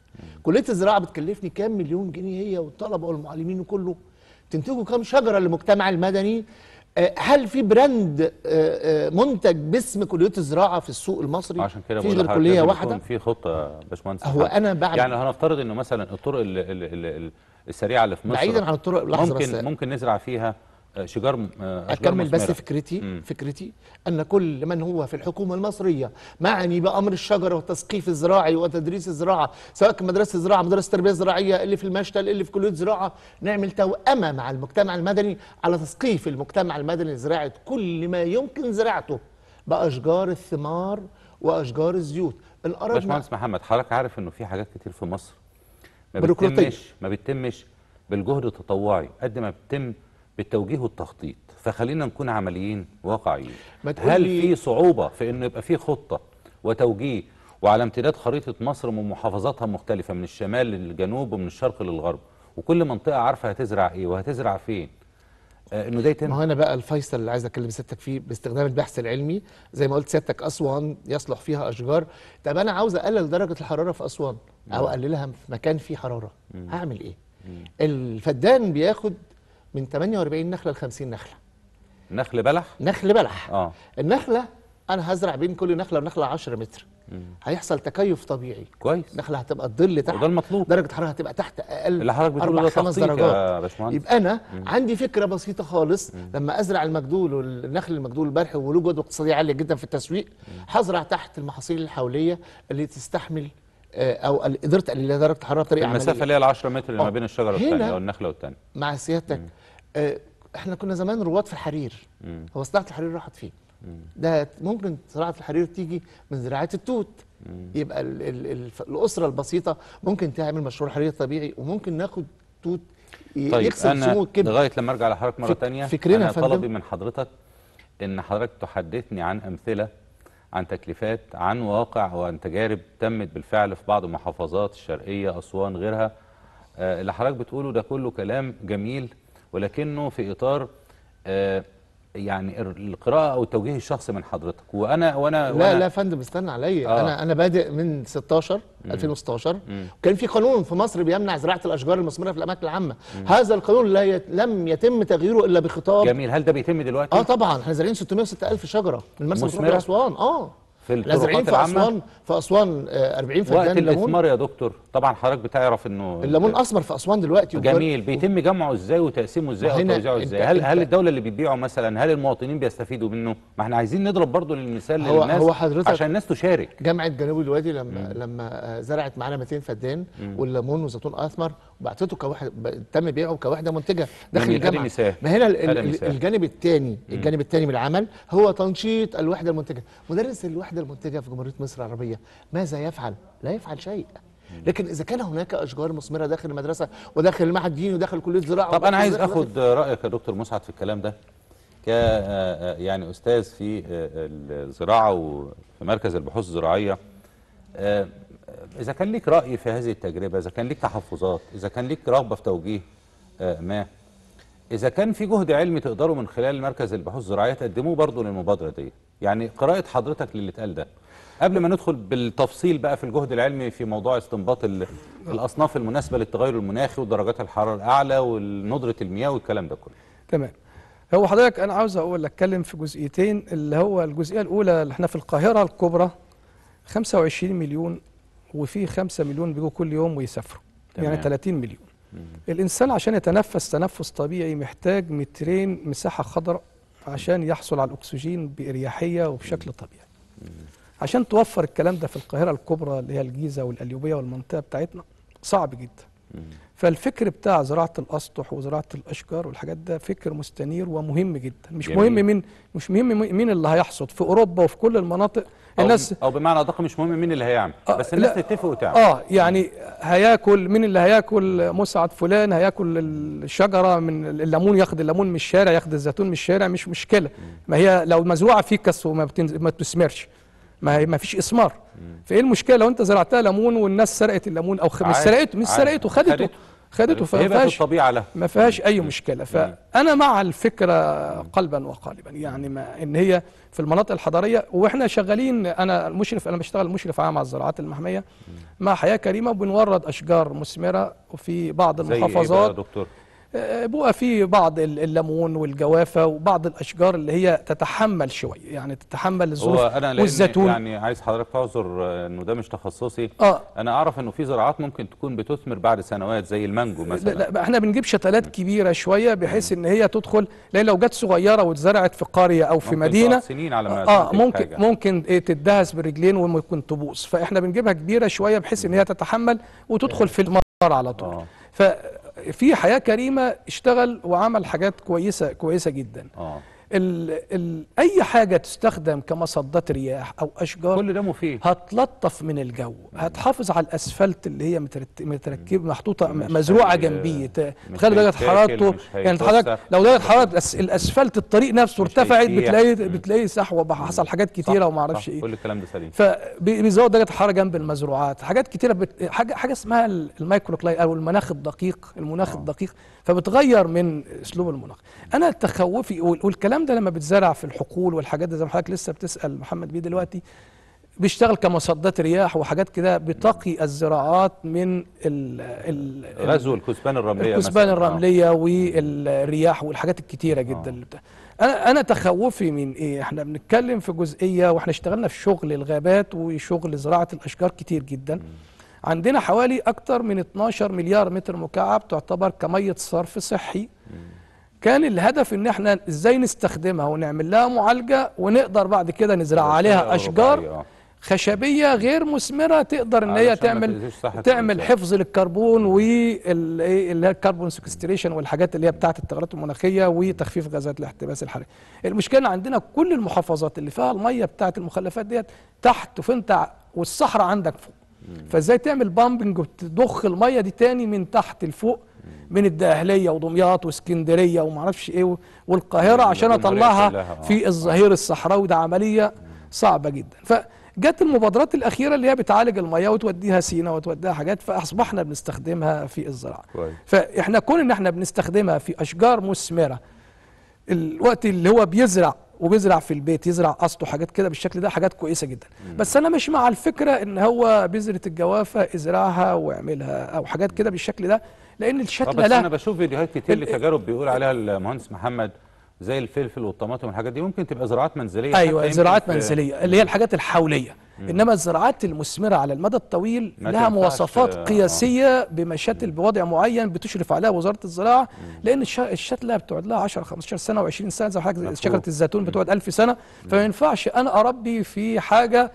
كليه الزراعه بتكلفني كام مليون جنيه هي والطلبه والمعلمين وكله تنتجوا كم شجره للمجتمع المدني آه، هل في براند آه، آه، منتج باسم كليه الزراعه في السوق المصري عشان كده في لك كليه واحده في خطه باشمهندس هو انا بعد يعني هنفترض انه مثلا الطرق ال ال ال السريعه اللي في مصر بعيدا عن الطرق ممكن ممكن نزرع فيها آه، شجار اكمل آه، بس فكرتي مم. فكرتي ان كل من هو في الحكومه المصريه معني بامر الشجره والتسقيف الزراعي وتدريس الزراعه سواء مدرسه زراعه مدرسه تربيه زراعيه اللي في المشتل اللي في كليه زراعه نعمل توأمه مع المجتمع المدني على تسقيف المجتمع المدني لزراعه كل ما يمكن زراعته باشجار الثمار واشجار الزيوت الارض باشمهندس محمد حضرتك عارف انه في حاجات كتير في مصر ما بتتمش ما بتتمش بالجهد التطوعي قد ما بتتم بالتوجيه والتخطيط فخلينا نكون عمليين واقعيين هل في صعوبة في أنه يبقى في خطة وتوجيه وعلى امتداد خريطة مصر ومحافظاتها مختلفة من الشمال للجنوب ومن الشرق للغرب وكل منطقة عارفة هتزرع ايه وهتزرع فين آه انه ده يتم ما هو انا بقى الفيصل اللي عايز اكلم سيادتك فيه باستخدام البحث العلمي زي ما قلت سيادتك اسوان يصلح فيها اشجار طب انا عاوز اقلل درجه الحراره في اسوان او نعم. اقللها في مكان فيه حراره هعمل ايه الفدان بياخد من 48 نخله ل 50 نخله نخل بلح نخل بلح اه النخله انا هزرع بين كل نخله ونخله 10 متر مم. هيحصل تكيف طبيعي كويس النخله هتبقى الظل تحت وده المطلوب درجه الحراره هتبقى تحت اقل اللي حضرتك بتقوله ده خمس درجات يبقى انا مم. عندي فكره بسيطه خالص مم. لما ازرع المجدول والنخل المجدول البارح وله جهد اقتصادي عالي جدا في التسويق هزرع تحت المحاصيل الحولية اللي تستحمل آه، او قدرت اقلل درجه الحراره بطريقه عمليه المسافه اللي هي ال 10 متر اللي ما آه. بين الشجره والثانيه او النخله والثانيه مع سيادتك مم. آه، احنا كنا زمان رواد في الحرير مم. هو صناعه الحرير راحت فين ده ممكن صناعه الحرير تيجي من زراعه التوت مم. يبقى الـ الـ الـ الاسره البسيطه ممكن تعمل مشروع حرير طبيعي وممكن ناخد توت طيب يكسب سمو الكبد لغايه لما ارجع لحضرتك مره ثانيه فكرنا انا طلبي من حضرتك ان حضرتك تحدثني عن امثله عن تكليفات عن واقع وعن تجارب تمت بالفعل في بعض المحافظات الشرقيه اسوان غيرها آه، اللي حضرتك بتقوله ده كله كلام جميل ولكنه في اطار آه، يعني القراءه او التوجيه الشخصي من حضرتك وانا وانا لا وأنا لا يا فندم استنى عليا آه. انا انا بادئ من 16 مم. 2016 مم. وكان في قانون في مصر بيمنع زراعه الاشجار المثمره في الاماكن العامه هذا القانون لا يت... لم يتم تغييره الا بخطاب جميل هل ده بيتم دلوقتي اه طبعا احنا زارعين 606000 شجره من مرسى مطروح اسوان اه في الازرعين في اسوان في اسوان 40 آه، فدان وقت الاثمار يا دكتور طبعا حضرتك بتعرف انه الليمون اسمر في اسوان دلوقتي جميل بيتم جمعه ازاي وتقسيمه ازاي وتوزيعه ازاي هل هل الدوله اللي بتبيعه مثلا هل المواطنين بيستفيدوا منه ما احنا عايزين نضرب برضه المثال للناس هو حضرتك عشان الناس تشارك جامعه جنوب الوادي لما مم. لما آه، زرعت معانا 200 فدان والليمون والزيتون اسمر بعتته كواحد تم بيعه كوحده منتجه داخل الجامعه ما هنا الجانب الثاني الجانب الثاني من العمل هو تنشيط الوحده المنتجه مدرس الوحده المنتجه في جمهوريه مصر العربيه ماذا يفعل لا يفعل شيء لكن اذا كان هناك اشجار مثمره داخل المدرسه وداخل المعهد الديني وداخل كليه الزراعه طب انا عايز اخد رايك يا دكتور مسعد في الكلام ده ك آه، يعني استاذ في آه، الزراعه وفي مركز البحوث الزراعيه آه، إذا كان ليك رأي في هذه التجربة إذا كان ليك تحفظات إذا كان ليك رغبة في توجيه آه، ما إذا كان في جهد علمي تقدروا من خلال مركز البحوث الزراعية تقدموه برضه للمبادرة دي يعني قراءة حضرتك للي اتقال ده قبل ما ندخل بالتفصيل بقى في الجهد العلمي في موضوع استنباط الأصناف المناسبة للتغير المناخي ودرجات الحرارة الأعلى وندرة المياه والكلام ده كله تمام هو حضرتك أنا عاوز أقول أتكلم في جزئيتين اللي هو الجزئية الأولى اللي احنا في القاهرة الكبرى 25 مليون وفي 5 مليون بيجوا كل يوم ويسافروا يعني 30 مليون الانسان عشان يتنفس تنفس طبيعي محتاج مترين مساحه خضراء عشان يحصل على الاكسجين باريحيه وبشكل طبيعي عشان توفر الكلام ده في القاهره الكبرى اللي هي الجيزه والاليوبيه والمنطقه بتاعتنا صعب جدا فالفكر بتاع زراعه الاسطح وزراعه الاشجار والحاجات ده فكر مستنير ومهم جدا مش جميل. مهم مين مش مهم مين اللي هيحصد في اوروبا وفي كل المناطق الناس او بمعنى ادق مش مهم مين اللي هيعمل آه، بس الناس تتفق وتعمل اه يعني هياكل مين اللي هياكل مسعد فلان هياكل الشجره من الليمون ياخد الليمون من الشارع ياخد الزيتون من الشارع مش مشكله ما هي لو مزروعه فيكس وما ما بتثمرش ما ما فيش اسمار فايه المشكله لو انت زرعتها ليمون والناس سرقت الليمون او خ... مش سرقته مش سرقته خدته خدته فما فيهاش الطبيعه ما فيهاش اي مشكله فانا مع الفكره قلبا وقالبا يعني ما ان هي في المناطق الحضريه واحنا شغالين انا المشرف انا بشتغل مشرف عام على الزراعات المحميه مع حياه كريمه وبنورد اشجار مثمره في بعض المحافظات زي إيه دكتور آه، بقى في بعض الليمون والجوافه وبعض الاشجار اللي هي تتحمل شويه يعني تتحمل الظروف والزيتون يعني عايز حضرتك تعذر آه، انه ده مش تخصصي آه. انا اعرف انه في زراعات ممكن تكون بتثمر بعد سنوات زي المانجو مثلا لا, لا احنا بنجيب شتلات كبيره شويه بحيث ان هي تدخل لان لو جت صغيره واتزرعت في قريه او في ممكن مدينه سنين على ما اه ممكن حاجة. ممكن إيه، تدهس برجلين وممكن تبوظ فاحنا بنجيبها كبيره شويه بحيث ان هي تتحمل وتدخل في المطار على طول آه. ف في حياه كريمه اشتغل وعمل حاجات كويسه كويسه جدا اه ال ال اي حاجه تستخدم كمصدات رياح او اشجار كل ده مفيد هتلطف من الجو هتحافظ على الاسفلت اللي هي متركب محطوطه مزروعه جنبيه تخلي درجه حرارته يعني حضرتك لو درجه حراره الاسفلت الطريق نفسه ارتفعت بتلاقي بتلاقي سحوه حصل حاجات كتيره وما اعرفش ايه كل الكلام ده سليم فبيزود درجه الحراره جنب المزروعات حاجات كتيره حاجه حاجه اسمها المايكرو او المناخ الدقيق المناخ آه. الدقيق فبتغير من اسلوب المناقشه انا تخوفي والكلام ده لما بتزرع في الحقول والحاجات دي زي ما حضرتك لسه بتسال محمد بيه دلوقتي بيشتغل كمصدات رياح وحاجات كده بتقي الزراعات من ال غزو الكثبان الرمليه الكثبان الرمليه والرياح والحاجات الكتيره جدا اللي بتا... انا انا تخوفي من ايه احنا بنتكلم في جزئيه واحنا اشتغلنا في شغل الغابات وشغل زراعه الاشجار كتير جدا م. عندنا حوالي أكتر من 12 مليار متر مكعب تعتبر كمية صرف صحي كان الهدف ان احنا ازاي نستخدمها ونعمل لها معالجه ونقدر بعد كده نزرع عليها اشجار خشبيه غير مثمره تقدر ان هي تعمل تعمل حفظ للكربون والكربون سكستريشن والحاجات اللي هي بتاعه التغيرات المناخيه وتخفيف غازات الاحتباس الحراري. المشكله عندنا كل المحافظات اللي فيها الميه بتاعه المخلفات ديت تحت فانت والصحراء عندك فوق. فازاي تعمل بامبنج وتضخ الميه دي تاني من تحت لفوق من الدقهليه ودمياط واسكندريه ومعرفش ايه والقاهره عشان اطلعها في آه. الظهير الصحراوي ده عمليه صعبه جدا فجت المبادرات الاخيره اللي هي بتعالج الميه وتوديها سينا وتوديها حاجات فاصبحنا بنستخدمها في الزراعه فاحنا كون ان احنا بنستخدمها في اشجار مثمره الوقت اللي هو بيزرع وبيزرع في البيت يزرع قصته حاجات كده بالشكل ده حاجات كويسه جدا مم. بس انا مش مع الفكره ان هو بذره الجوافه ازرعها واعملها او حاجات كده بالشكل ده لان الشكل لا بس انا بشوف فيديوهات كتير لتجارب بيقول عليها المهندس محمد زي الفلفل والطماطم والحاجات دي ممكن تبقى زراعات منزليه ايوه زراعات منزليه اللي هي الحاجات الحوليه مم. انما الزراعات المثمره على المدى الطويل لها مواصفات آه. قياسيه بمشاتل بوضع معين بتشرف عليها وزاره الزراعه مم. لان الشتله بتقعد لها 10 15 سنه و20 سنه زي حاجه شجره الزيتون بتقعد 1000 سنه فما ينفعش انا اربي في حاجه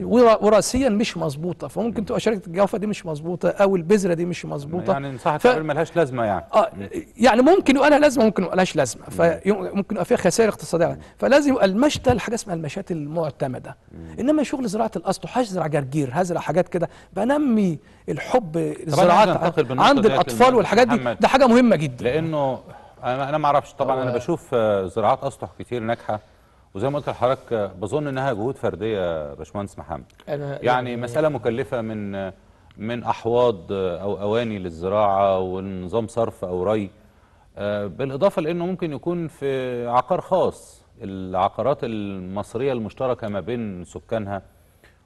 وراثيا مش مظبوطه فممكن تبقى شركه الجوفه دي مش مظبوطه او البذره دي مش مظبوطه يعني انصحك ف... ملهاش لازمه يعني اه يعني ممكن يبقى لها لازمه ممكن يبقى لهاش لازمه فممكن يبقى فيها خسائر اقتصاديه فلازم يبقى المشتل حاجه اسمها المشات المعتمده انما شغل زراعه الاسطح هزرع جرجير هزرع حاجات كده بنمي الحب الزراعات عند الاطفال والحاجات دي ده حاجه مهمه جدا لانه انا ما اعرفش طبعا انا آه. بشوف آه، زراعات اسطح كتير ناجحه وزي ما قلت لحضرتك بظن انها جهود فرديه باشمهندس محمد أنا يعني, يعني مساله مكلفه من من احواض او اواني للزراعه ونظام صرف او ري آه، بالاضافه لانه ممكن يكون في عقار خاص العقارات المصريه المشتركه ما بين سكانها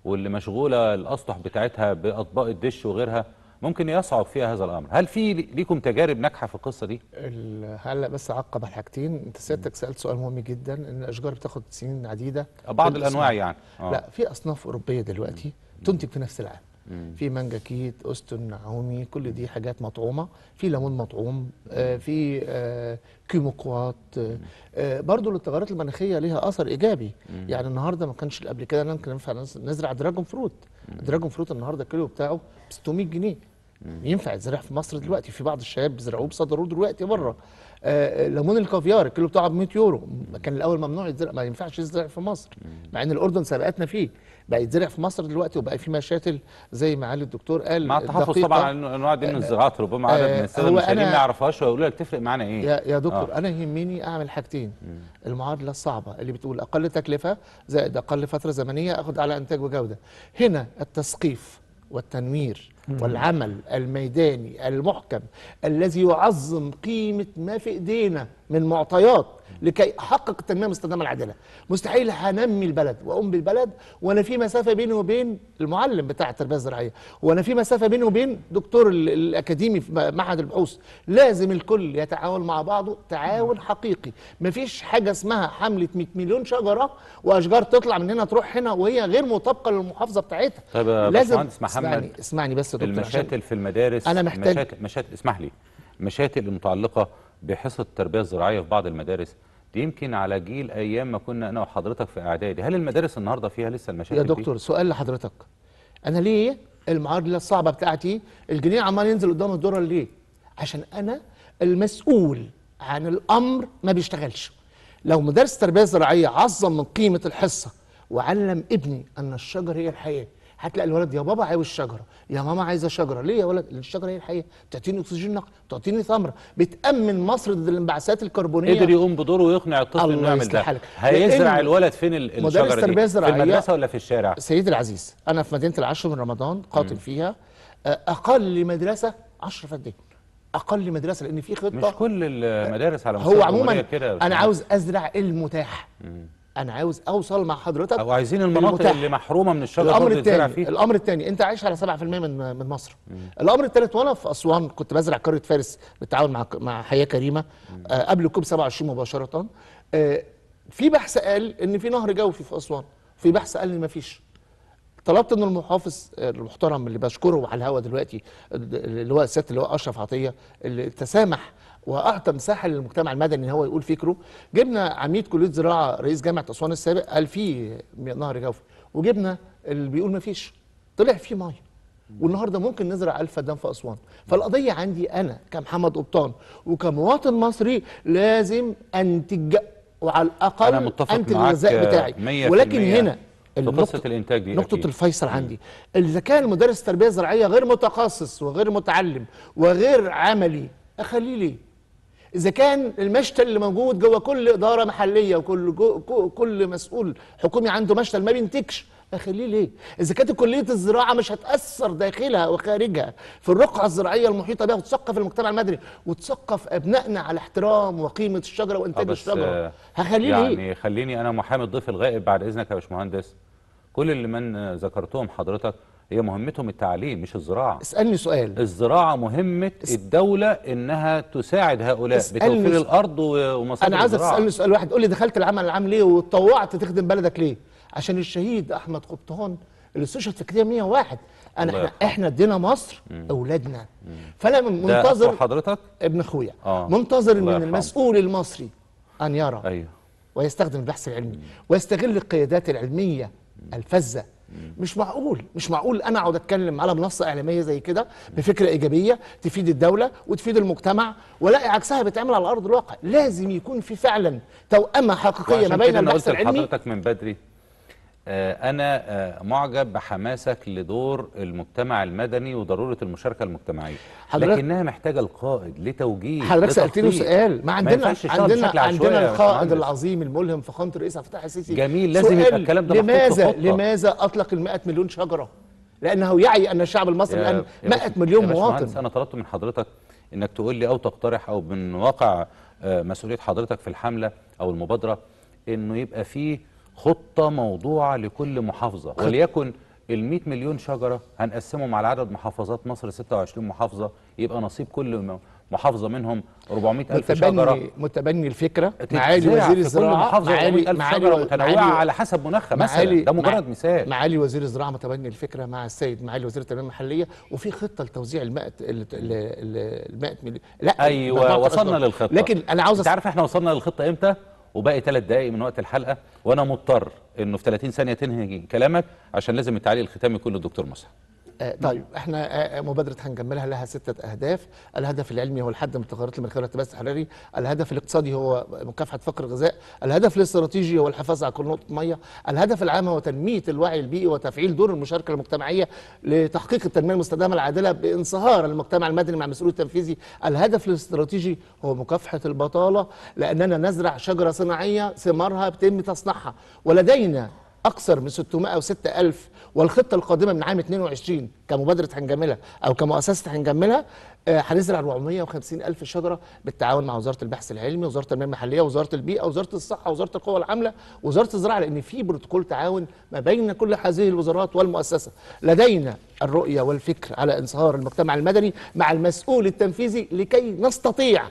واللي مشغوله الاسطح بتاعتها باطباق الدش وغيرها ممكن يصعب فيها هذا الامر هل في ليكم تجارب ناجحه في القصه دي هلا بس اعقب على حاجتين انت سيادتك سالت سؤال مهم جدا ان الاشجار بتاخد سنين عديده بعض الانواع يعني آه. لا في اصناف اوروبيه دلوقتي تنتج في نفس العام في مانجا كيت اوستن عومي كل دي حاجات مطعومه في ليمون مطعوم آه، في آه، كيموكوات آه، برضو التغيرات المناخيه ليها اثر ايجابي يعني النهارده ما كانش قبل كده ممكن ينفع نزرع دراجون فروت دراجون فروت النهارده الكيلو بتاعه 600 جنيه ينفع يتزرع في مصر دلوقتي في بعض الشباب بيزرعوه بصدروه دلوقتي بره آه ليمون الكافيار الكيلو بتاعه ب 100 يورو كان الاول ممنوع يتزرع ما ينفعش يتزرع في مصر مع ان الاردن سبقتنا فيه بقى يتزرع في مصر دلوقتي وبقى في مشاتل زي ما علي الدكتور قال مع التحفظ طبعا على انواع دي من الزراعات ربما عدد آه، من الساده المشاهير ما يعرفهاش ويقولوا لك تفرق معانا ايه يا, يا دكتور آه. انا يهمني اعمل حاجتين المعادله الصعبه اللي بتقول اقل تكلفه زائد اقل فتره زمنيه اخد على انتاج وجوده هنا التسقيف والتنوير والعمل الميداني المحكم الذي يعظم قيمة ما في إيدينا من معطيات لكي احقق التنميه المستدامه العادله مستحيل هنمي البلد واقوم بالبلد وانا في مسافه بيني وبين المعلم بتاع التربيه الزراعيه وانا في مسافه بيني وبين دكتور الاكاديمي في معهد البحوث لازم الكل يتعاون مع بعضه تعاون حقيقي مفيش حاجه اسمها حمله 100 مليون شجره واشجار تطلع من هنا تروح هنا وهي غير مطابقه للمحافظه بتاعتها طيب لازم محمد اسمعني اسمعني بس يا دكتور المشاتل في المدارس انا محتاج مشاتل, مشاتل اسمح لي مشاتل المتعلقه بحصه التربيه الزراعيه في بعض المدارس دي يمكن على جيل ايام ما كنا انا وحضرتك في اعدادي هل المدارس النهارده فيها لسه المشاكل يا دكتور دي؟ سؤال لحضرتك انا ليه المعادله الصعبه بتاعتي الجنيه عمال ينزل قدام الدوره ليه عشان انا المسؤول عن الامر ما بيشتغلش لو مدرس التربيه الزراعيه عظم من قيمه الحصه وعلم ابني ان الشجر هي الحياه هتلاقي الولد يا بابا عاوز شجره يا ماما عايزه شجره ليه يا ولد الشجره هي الحقيقه بتعطيني اكسجين نقي بتعطيني ثمره بتامن مصر ضد الانبعاثات الكربونيه قدر يقوم بدوره ويقنع الطفل انه يعمل ده هيزرع الولد فين الشجره دي في المدرسه ولا في الشارع سيدي العزيز انا في مدينه العاشر من رمضان قاتل م. فيها اقل مدرسه 10 فدان اقل مدرسه لان في خطه مش كل المدارس على مستوى هو عموما انا عاوز ازرع المتاح م. انا عاوز اوصل مع حضرتك او عايزين المناطق المتاح. اللي محرومه من الشجر الامر الثاني الامر الثاني انت عايش على 7% من من مصر مم. الامر الثالث وانا في اسوان كنت بزرع قريه فارس بالتعاون مع مع حياه كريمه آه قبل كوب 27 مباشره آه في بحث قال ان في نهر جوفي في اسوان في بحث قال ان ما فيش طلبت من المحافظ آه، المحترم اللي بشكره على الهوا دلوقتي آه، اللي هو السيد اللي هو اشرف عطيه اللي تسامح واعطى مساحه للمجتمع المدني ان هو يقول فكره جبنا عميد كليه زراعه رئيس جامعه اسوان السابق قال في نهر جوفي وجبنا اللي بيقول ما فيش طلع فيه ميه والنهارده ممكن نزرع الف دم في اسوان فالقضيه عندي انا كمحمد قبطان وكمواطن مصري لازم انتج وعلى الاقل أنا متفق انتج الغذاء بتاعي ولكن هنا نقطة الانتاج دي نقطه الفيصل عندي اذا كان مدرس التربيه الزراعيه غير متخصص وغير متعلم وغير عملي اخليه ليه اذا كان المشتل اللي موجود جوه كل اداره محليه وكل كل مسؤول حكومي عنده مشتل ما بينتجش اخليه ليه؟ اذا كانت كليه الزراعه مش هتاثر داخلها وخارجها في الرقعه الزراعيه المحيطه بها وتثقف المجتمع المدني وتثقف ابنائنا على احترام وقيمه الشجره وانتاج آه، الشجره آه، هخليه يعني ليه؟ يعني خليني انا محامي الضيف الغائب بعد اذنك يا باشمهندس كل اللي من ذكرتهم حضرتك هي مهمتهم التعليم مش الزراعة اسألني سؤال الزراعة مهمة اس... الدولة انها تساعد هؤلاء بتوفير بتوفير الارض ومصادر انا عايز اسألني سؤال واحد قول لي دخلت العمل العام ليه واتطوعت تخدم بلدك ليه عشان الشهيد احمد قبطان اللي استشهد في كتير 101 انا احنا احنا ادينا مصر مم. اولادنا مم. فانا منتظر حضرتك ابن اخويا آه. منتظر من المسؤول المصري ان يرى أيوه. ويستخدم البحث العلمي مم. ويستغل القيادات العلميه الفذه مش معقول مش معقول انا اقعد اتكلم على منصه اعلاميه زي كده بفكره ايجابيه تفيد الدوله وتفيد المجتمع والاقي عكسها بيتعمل على ارض الواقع لازم يكون في فعلا توأمه حقيقيه ما بين البحث العلمي حضرتك من بدري آه، أنا آه، معجب بحماسك لدور المجتمع المدني وضرورة المشاركة المجتمعية لكنها محتاجة القائد لتوجيه حضرتك سألتني سؤال ما عندنا ما عندنا عندنا القائد العظيم الملهم فخامة الرئيس عبد الفتاح السيسي جميل لازم يبقى الكلام ده لماذا لماذا أطلق ال 100 مليون شجرة؟ لأنه يعي أن الشعب المصري الآن 100 مليون مواطن أنا طلبت من حضرتك إنك تقول لي أو تقترح أو من واقع آه، مسؤولية حضرتك في الحملة أو المبادرة إنه يبقى فيه خطة موضوعة لكل محافظة وليكن ال 100 مليون شجرة هنقسمهم على عدد محافظات مصر 26 محافظة يبقى نصيب كل محافظة منهم 400 ألف شجرة متبني الفكرة معالي وزير الزراعة كل محافظة معالي 400 ألف شجرة متنوعة على حسب مناخها مثلا ده مجرد مثال معالي وزير الزراعة متبني الفكرة مع السيد معالي وزير التنمية المحلية وفي خطة لتوزيع ال 100 ال 100 مليون لا أيوه وصلنا للخطة لكن أنا عاوز أنت عارف احنا وصلنا للخطة إمتى؟ وباقي ثلاث دقائق من وقت الحلقه وانا مضطر انه في 30 ثانيه تنهي كلامك عشان لازم التعليق الختامي يكون للدكتور مصعب آه، نعم. طيب احنا آه، آه، مبادره هنكملها لها سته اهداف، الهدف العلمي هو الحد من التغيرات المناخيه والتباعد الحراري، الهدف الاقتصادي هو مكافحه فقر الغذاء، الهدف الاستراتيجي هو الحفاظ على كل نقطه ميه، الهدف العام هو تنميه الوعي البيئي وتفعيل دور المشاركه المجتمعيه لتحقيق التنميه المستدامه العادله بانصهار المجتمع المدني مع المسؤول التنفيذي، الهدف الاستراتيجي هو مكافحه البطاله لاننا نزرع شجره صناعيه ثمارها بتم تصنيعها، ولدينا اكثر من 606 الف والخطه القادمه من عام 22 كمبادره هنجملها او كمؤسسه هنجملها آه، هنزرع 450 الف شجره بالتعاون مع وزاره البحث العلمي وزاره التنميه المحليه وزاره البيئه وزاره الصحه وزاره القوى العامله وزاره الزراعه لان في بروتوكول تعاون ما بين كل هذه الوزارات والمؤسسه لدينا الرؤيه والفكر على انصهار المجتمع المدني مع المسؤول التنفيذي لكي نستطيع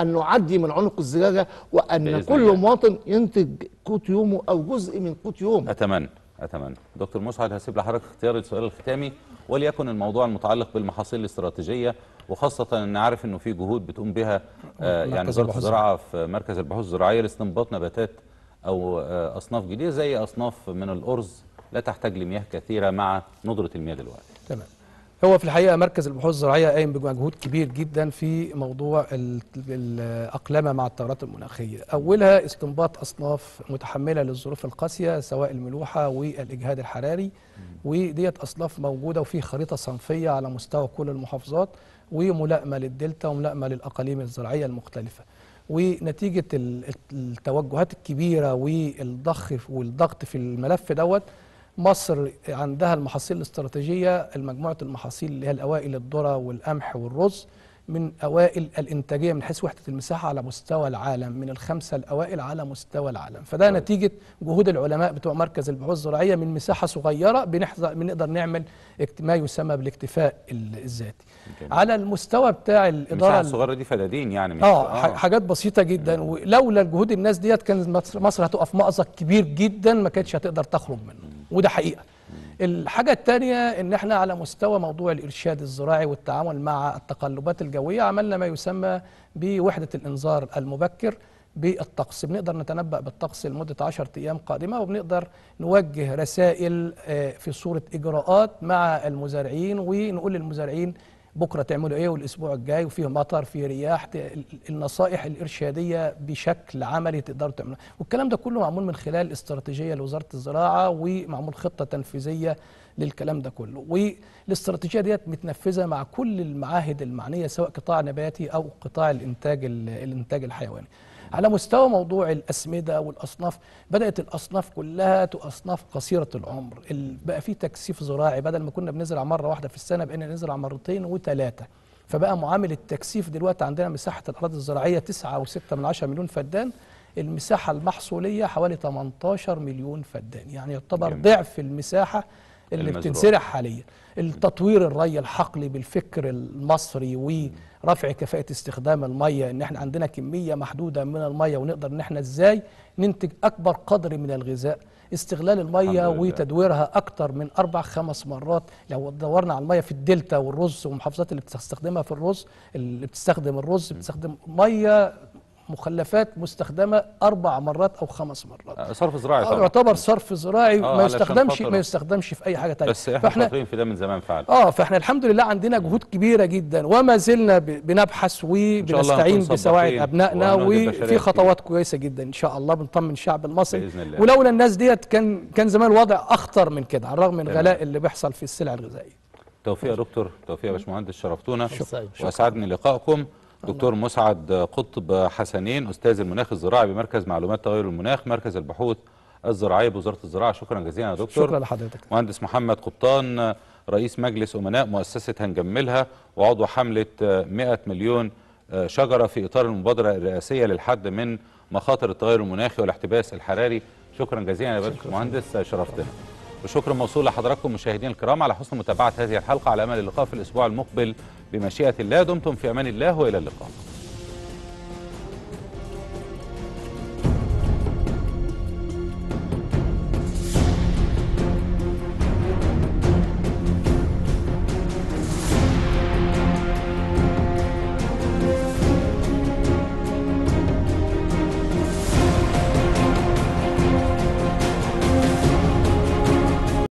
أن نعدي من عنق الزجاجة وأن كل الله. مواطن ينتج قوت يومه أو جزء من قوت يومه أتمنى أتمنى دكتور مسعد هسيب لحضرتك اختيار السؤال الختامي وليكن الموضوع المتعلق بالمحاصيل الاستراتيجية وخاصة أن عارف أنه في جهود بتقوم بها آه، يعني وزارة الزراعة في مركز البحوث الزراعية لاستنباط نباتات أو آه، أصناف جديدة زي أصناف من الأرز لا تحتاج لمياه كثيرة مع ندرة المياه دلوقتي تمام هو في الحقيقه مركز البحوث الزراعيه قايم بمجهود كبير جدا في موضوع الاقلمه مع التغيرات المناخيه، اولها استنباط اصناف متحمله للظروف القاسيه سواء الملوحه والاجهاد الحراري وديت اصناف موجوده وفي خريطه صنفيه على مستوى كل المحافظات وملائمه للدلتا وملائمه للاقاليم الزراعيه المختلفه. ونتيجه التوجهات الكبيره والضخ والضغط في الملف دوت مصر عندها المحاصيل الاستراتيجية المجموعة المحاصيل اللي هي الأوائل الذرة والقمح والرز من أوائل الإنتاجية من حيث وحدة المساحة على مستوى العالم من الخمسة الأوائل على مستوى العالم فده أوه. نعم. نتيجة جهود العلماء بتوع مركز البحوث الزراعية من مساحة صغيرة بنقدر نعمل ما يسمى بالاكتفاء الذاتي على المستوى بتاع الإدارة المساحة الصغيرة دي فدادين يعني مش آه, آه حاجات بسيطة جدا نعم. ولولا جهود الناس ديت كان مصر هتقف مأزق كبير جدا ما كانتش هتقدر تخرج منه وده حقيقه الحاجة الثانية إن إحنا على مستوى موضوع الإرشاد الزراعي والتعامل مع التقلبات الجوية عملنا ما يسمى بوحدة الإنذار المبكر بالطقس بنقدر نتنبأ بالطقس لمدة 10 أيام قادمة وبنقدر نوجه رسائل آه، في صورة إجراءات مع المزارعين ونقول للمزارعين بكره تعملوا ايه والاسبوع الجاي وفيه مطر فيه رياح النصائح الارشاديه بشكل عملي تقدروا تعملوها والكلام ده كله معمول من خلال استراتيجيه لوزاره الزراعه ومعمول خطه تنفيذيه للكلام ده كله والاستراتيجيه ديت متنفذه مع كل المعاهد المعنيه سواء قطاع نباتي او قطاع الانتاج الانتاج الحيواني على مستوى موضوع الأسمدة والأصناف بدأت الأصناف كلها تأصناف قصيرة العمر بقى في تكثيف زراعي بدل ما كنا بنزرع مرة واحدة في السنة بقينا نزرع مرتين وثلاثة فبقى معامل التكثيف دلوقتي عندنا مساحة الأراضي الزراعية 9.6 من عشرة مليون فدان المساحة المحصولية حوالي 18 مليون فدان يعني يعتبر ضعف المساحة اللي بتنسرح حاليا التطوير الري الحقلي بالفكر المصري ورفع كفاءة استخدام المية ان احنا عندنا كمية محدودة من المية ونقدر ان احنا ازاي ننتج اكبر قدر من الغذاء استغلال المية وتدويرها أكتر من أربع خمس مرات لو دورنا على المية في الدلتا والرز والمحافظات اللي بتستخدمها في الرز اللي بتستخدم الرز بتستخدم مية مخلفات مستخدمه اربع مرات او خمس مرات آه، صرف زراعي طبعا يعتبر صرف زراعي آه، ما يستخدمش ما يستخدمش في اي حاجه ثانيه بس احنا شاطرين في ده من زمان فعلا اه فاحنا الحمد لله عندنا جهود كبيره جدا وما زلنا بنبحث وبنستعين بسواعد ابنائنا وفي خطوات كويسه جدا ان شاء الله بنطمن الشعب المصري باذن الله ولولا الناس ديت كان كان زمان الوضع اخطر من كده على الرغم من غلاء اللي بيحصل في السلع الغذائيه توفيق يا دكتور توفيق يا باشمهندس شرفتونا واسعدني لقائكم دكتور مسعد قطب حسنين استاذ المناخ الزراعي بمركز معلومات تغير المناخ مركز البحوث الزراعيه بوزاره الزراعه شكرا جزيلا يا دكتور شكرا لحضرتك مهندس محمد قبطان رئيس مجلس امناء مؤسسه هنجملها وعضو حمله 100 مليون شجره في اطار المبادره الرئاسيه للحد من مخاطر التغير المناخي والاحتباس الحراري شكرا جزيلا يا باشمهندس شرفتنا وشكر موصول لحضراتكم مشاهدينا الكرام على حسن متابعه هذه الحلقه على امل اللقاء في الاسبوع المقبل بمشيئه الله دمتم في امان الله والى اللقاء